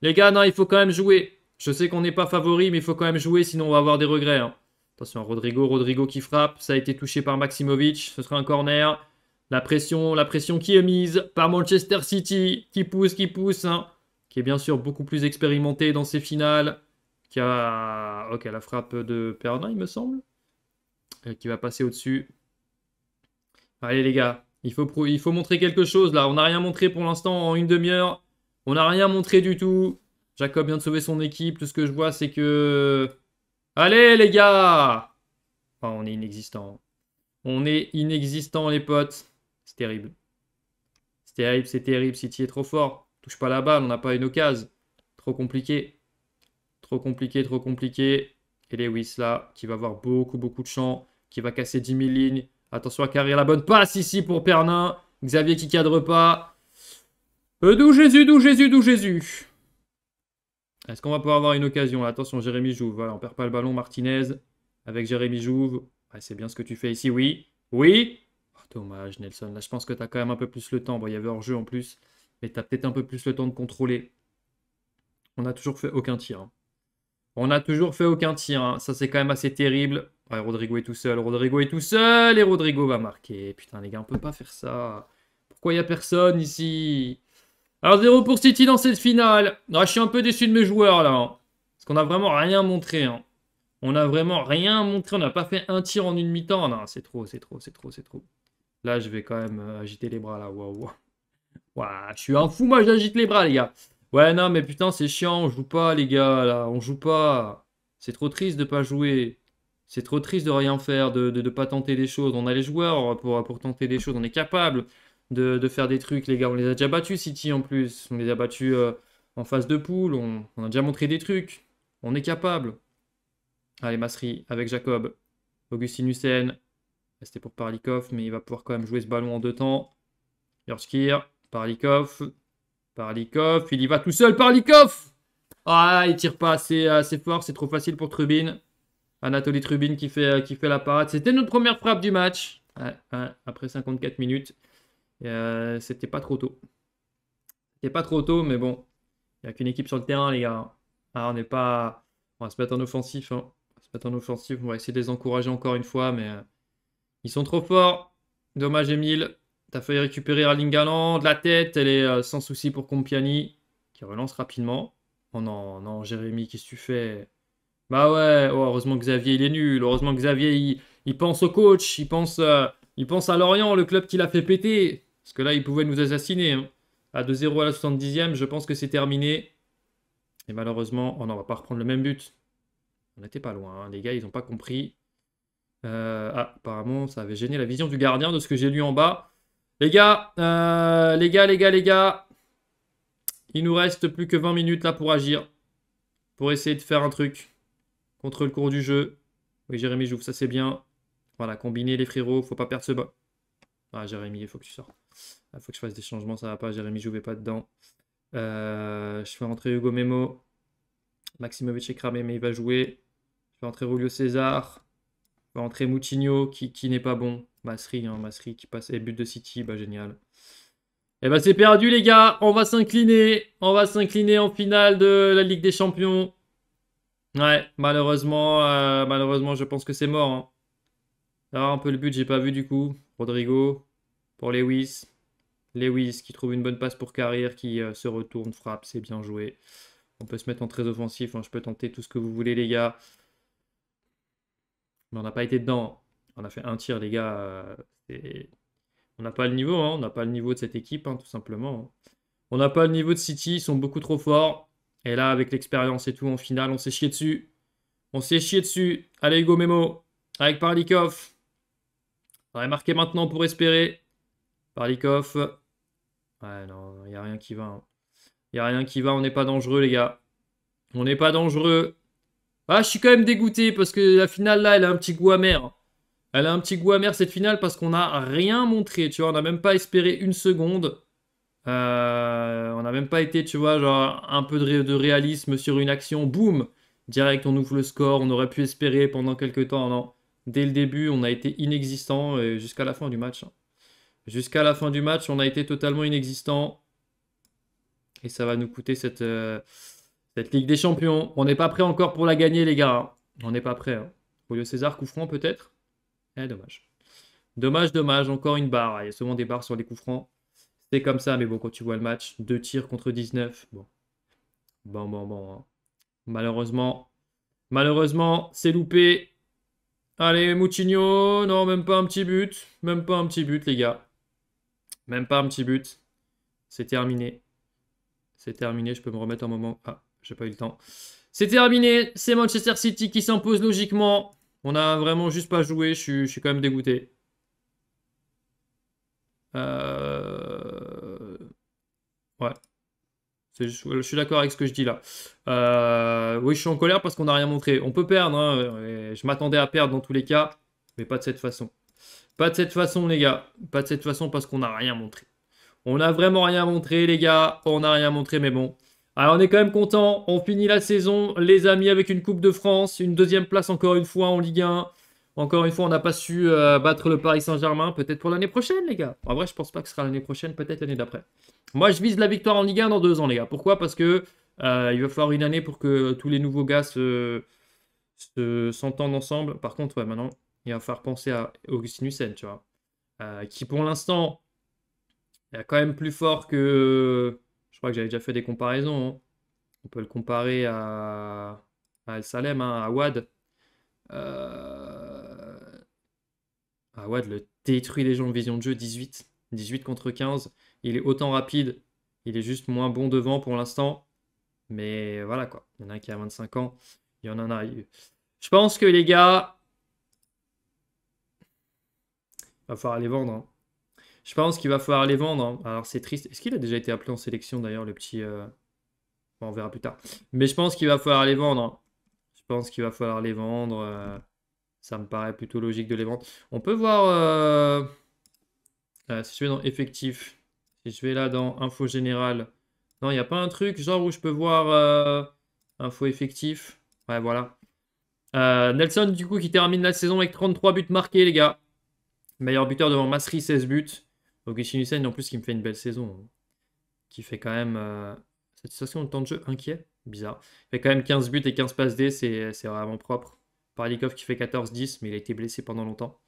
Les gars, non, il faut quand même jouer. Je sais qu'on n'est pas favori, mais il faut quand même jouer, sinon on va avoir des regrets. Hein. Attention, Rodrigo, Rodrigo qui frappe. Ça a été touché par Maximovic. Ce sera un corner. La pression, la pression qui est mise par Manchester City, qui pousse, qui pousse, hein. qui est bien sûr beaucoup plus expérimenté dans ses finales qui a ok la frappe de Perna, il me semble, euh, qui va passer au-dessus. Allez les gars, il faut, il faut montrer quelque chose là. On n'a rien montré pour l'instant en une demi-heure. On n'a rien montré du tout. Jacob vient de sauver son équipe. Tout ce que je vois, c'est que... Allez les gars On est inexistant. On est inexistant les potes. C'est terrible. C'est terrible, c'est terrible. City est trop fort. Touche pas la balle, on n'a pas une occasion. Trop compliqué. Trop compliqué, trop compliqué. Et Lewis là, qui va avoir beaucoup, beaucoup de champs, qui va casser 10 000 lignes. Attention à carrer la bonne passe ici pour Pernin. Xavier qui cadre pas. Euh, d'où Jésus, d'où Jésus, d'où Jésus Est-ce qu'on va pouvoir avoir une occasion Attention, Jérémy Jouve. Voilà, on perd pas le ballon. Martinez avec Jérémy Jouve. c'est bien ce que tu fais ici, oui. Oui oh, Dommage, Nelson. Là, je pense que tu as quand même un peu plus le temps. Bon, il y avait hors-jeu en plus. Mais tu as peut-être un peu plus le temps de contrôler. On n'a toujours fait aucun tir. Hein. On n'a toujours fait aucun tir. Hein. Ça, c'est quand même assez terrible. Ouais, Rodrigo est tout seul. Rodrigo est tout seul. Et Rodrigo va marquer. Putain, les gars, on peut pas faire ça. Pourquoi il n'y a personne ici Alors, 0 pour City dans cette finale. Ah, je suis un peu déçu de mes joueurs, là. Hein. Parce qu'on n'a vraiment rien montré. Hein. On n'a vraiment rien montré. On n'a pas fait un tir en une mi-temps. c'est trop, c'est trop, c'est trop, c'est trop. Là, je vais quand même euh, agiter les bras, là. Waouh, waouh. je suis un fou, moi, j'agite les bras, les gars. Ouais, non, mais putain, c'est chiant, on joue pas, les gars, là, on joue pas. C'est trop triste de pas jouer. C'est trop triste de rien faire, de, ne pas tenter des choses. On a les joueurs pour, pour tenter des choses, on est capable de, faire des trucs, les gars. On les a déjà battus, City, en plus. On les a battus euh, en phase de poule, on, a déjà montré des trucs. On est capable. Allez, Masri, avec Jacob. Augustine Hussein. C'était pour Parlikov, mais il va pouvoir quand même jouer ce ballon en deux temps. Yorskir, Parlikov, Parlikov, il y va tout seul, Parlikov Ah, il tire pas assez, assez fort, c'est trop facile pour Trubin. Anatoly Trubin qui fait, euh, qui fait la parade. C'était notre première frappe du match. après 54 minutes. Euh, c'était pas trop tôt. C'était pas trop tôt, mais bon. Il n'y a qu'une équipe sur le terrain, les gars. Ah, on n'est pas. On va se mettre en offensif. Hein. On se en offensif. On va essayer de les encourager encore une fois, mais. Euh, ils sont trop forts. Dommage, Emile. T'as failli récupérer Erling de la tête, elle est euh, sans souci pour Compiani, qui relance rapidement. Oh non, non, Jérémy, qu'est-ce que tu fais Bah ouais, oh, heureusement que Xavier, il est nul. Heureusement que Xavier, il, pense au coach, il pense, euh, il pense à Lorient, le club qui l'a fait péter. Parce que là, il pouvait nous assassiner. Hein. À 2-0 à la 70e, je pense que c'est terminé. Et malheureusement, oh on n'en va pas reprendre le même but. On n'était pas loin, hein, les gars, ils n'ont pas compris. Euh, ah, apparemment, ça avait gêné la vision du gardien de ce que j'ai lu en bas. Les gars, euh, les gars, les gars, les gars. Il nous reste plus que 20 minutes là pour agir. Pour essayer de faire un truc. Contre le cours du jeu. Oui, Jérémy j'ouvre, ça c'est bien. Voilà, combiner les frérots, faut pas perdre ce bas. Ah, Jérémy, il faut que tu sors. Il ah, faut que je fasse des changements, ça va pas. Jérémy, je vais pas dedans. Euh, je fais rentrer Hugo Memo. Maximovic est cramé, mais il va jouer. Je fais rentrer Julio César. Je fais rentrer Moutinho, qui, qui n'est pas bon. Masri, hein, Masri qui passe. Et but de City, bah génial. Et eh bah ben, c'est perdu les gars, on va s'incliner. On va s'incliner en finale de la Ligue des Champions. Ouais, malheureusement, euh, malheureusement je pense que c'est mort. Hein. Alors ah, un peu le but, j'ai pas vu du coup. Rodrigo pour Lewis. Lewis qui trouve une bonne passe pour Carrière, qui euh, se retourne, frappe, c'est bien joué. On peut se mettre en très offensif, hein. je peux tenter tout ce que vous voulez les gars. Mais on n'a pas été dedans. On a fait un tir, les gars. Euh, on n'a pas le niveau, hein. on n'a pas le niveau de cette équipe, hein, tout simplement. Hein. On n'a pas le niveau de City, ils sont beaucoup trop forts. Et là, avec l'expérience et tout, en finale, on s'est chié dessus. On s'est chié dessus. Allez, Hugo Memo, avec Parlikov. On va marquer maintenant pour espérer. Parlikov. Ouais, non, il n'y a rien qui va. Il hein. n'y a rien qui va, on n'est pas dangereux, les gars. On n'est pas dangereux. Ah, je suis quand même dégoûté parce que la finale, là, elle a un petit goût amer. Elle a un petit goût amer cette finale parce qu'on n'a rien montré, tu vois. On n'a même pas espéré une seconde. Euh, on n'a même pas été, tu vois, genre un peu de, réalisme sur une action. Boum Direct, on ouvre le score. On aurait pu espérer pendant quelques temps. Non. Dès le début, on a été inexistant jusqu'à la fin du match. Hein. Jusqu'à la fin du match, on a été totalement inexistant. Et ça va nous coûter cette, euh, Ligue des Champions. On n'est pas prêt encore pour la gagner, les gars. Hein. On n'est pas prêt. Hein. lieu Julio César, coup peut-être eh, dommage. Dommage, dommage. Encore une barre. Ah, il y a souvent des barres sur les coups francs. C'est comme ça, mais bon, quand tu vois le match, deux tirs contre 19. Bon. Bon, bon, bon. Hein. Malheureusement. Malheureusement, c'est loupé. Allez, Moutinho. Non, même pas un petit but. Même pas un petit but, les gars. Même pas un petit but. C'est terminé. C'est terminé. Je peux me remettre un moment. Ah, j'ai pas eu le temps. C'est terminé. C'est Manchester City qui s'impose logiquement. On a vraiment juste pas joué, je suis, quand même dégoûté. Euh, ouais. Je suis d'accord avec ce que je dis là. Euh, oui, je suis en colère parce qu'on n'a rien montré. On peut perdre, hein, je m'attendais à perdre dans tous les cas, mais pas de cette façon. Pas de cette façon, les gars. Pas de cette façon parce qu'on n'a rien montré. On n'a vraiment rien montré, les gars. On n'a rien montré, mais bon. Alors on est quand même content, on finit la saison, les amis, avec une Coupe de France, une deuxième place encore une fois en Ligue 1. Encore une fois, on n'a pas su euh, battre le Paris Saint-Germain, peut-être pour l'année prochaine, les gars. En vrai, je pense pas que ce sera l'année prochaine, peut-être l'année d'après. Moi, je vise la victoire en Ligue 1 dans deux ans, les gars. Pourquoi Parce que euh, il va falloir une année pour que tous les nouveaux gars se, s'entendent ensemble. Par contre, ouais, maintenant, il va falloir penser à Augustin Hussein, tu vois. Euh, qui pour l'instant est quand même plus fort que je crois que j'avais déjà fait des comparaisons. Hein. On peut le comparer à, à El Salem, hein, à Wad. Euh... le détruit les gens de vision de jeu 18. 18 contre 15. Il est autant rapide. Il est juste moins bon devant pour l'instant. Mais voilà quoi. Il y en a qui a 25 ans. Il y en a Je pense que les gars. Il va falloir les vendre. Hein. Je pense qu'il va falloir les vendre. Hein. Alors c'est triste. Est-ce qu'il a déjà été appelé en sélection d'ailleurs, le petit... Euh, on verra plus tard. Mais je pense qu'il va falloir les vendre. Hein. Je pense qu'il va falloir les vendre. Euh, ça me paraît plutôt logique de les vendre. On peut voir... Euh, si je vais dans effectif, si je vais là dans info générale. Non, il n'y a pas un truc genre où je peux voir info effectif. Ouais, voilà. Nelson, du coup, qui termine la saison avec 33 buts marqués, les gars. Meilleur buteur devant Masri, 16 buts. Augustin Hussein, en plus, qui me fait une belle saison, hein. qui fait quand même. Cette euh, satisfaction de temps de jeu inquiet, bizarre. Il fait quand même 15 buts et 15 passes D, c'est vraiment propre. Parlikov qui fait 14-10, mais il a été blessé pendant longtemps.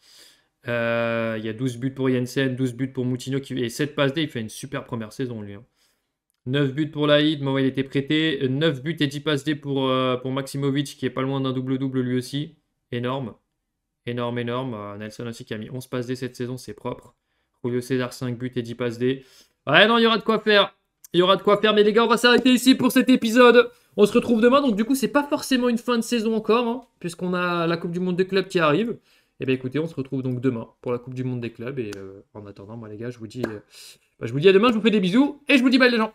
Euh, il y a 12 buts pour Jensen, 12 buts pour Moutinho qui, et 7 passes D. Il fait une super première saison, lui. 9 hein. buts pour Laïd, il était prêté. 9 buts et 10 passes D pour, euh, pour Maximovic qui est pas loin d'un double-double lui aussi. Énorme. Énorme, énorme. Nelson aussi qui a mis 11 passes D cette saison, c'est propre. Julio César, 5 buts et 10 passes D. Ouais, non, il y aura de quoi faire. Il y aura de quoi faire. Mais les gars, on va s'arrêter ici pour cet épisode. On se retrouve demain. Donc, du coup, c'est pas forcément une fin de saison encore, hein, puisqu'on a la Coupe du Monde des clubs qui arrive. Et eh bien, écoutez, on se retrouve donc demain pour la Coupe du Monde des clubs. Et euh, en attendant, moi, les gars, je vous dis, euh, bah, je vous dis à demain. Je vous fais des bisous et je vous dis bye, les gens.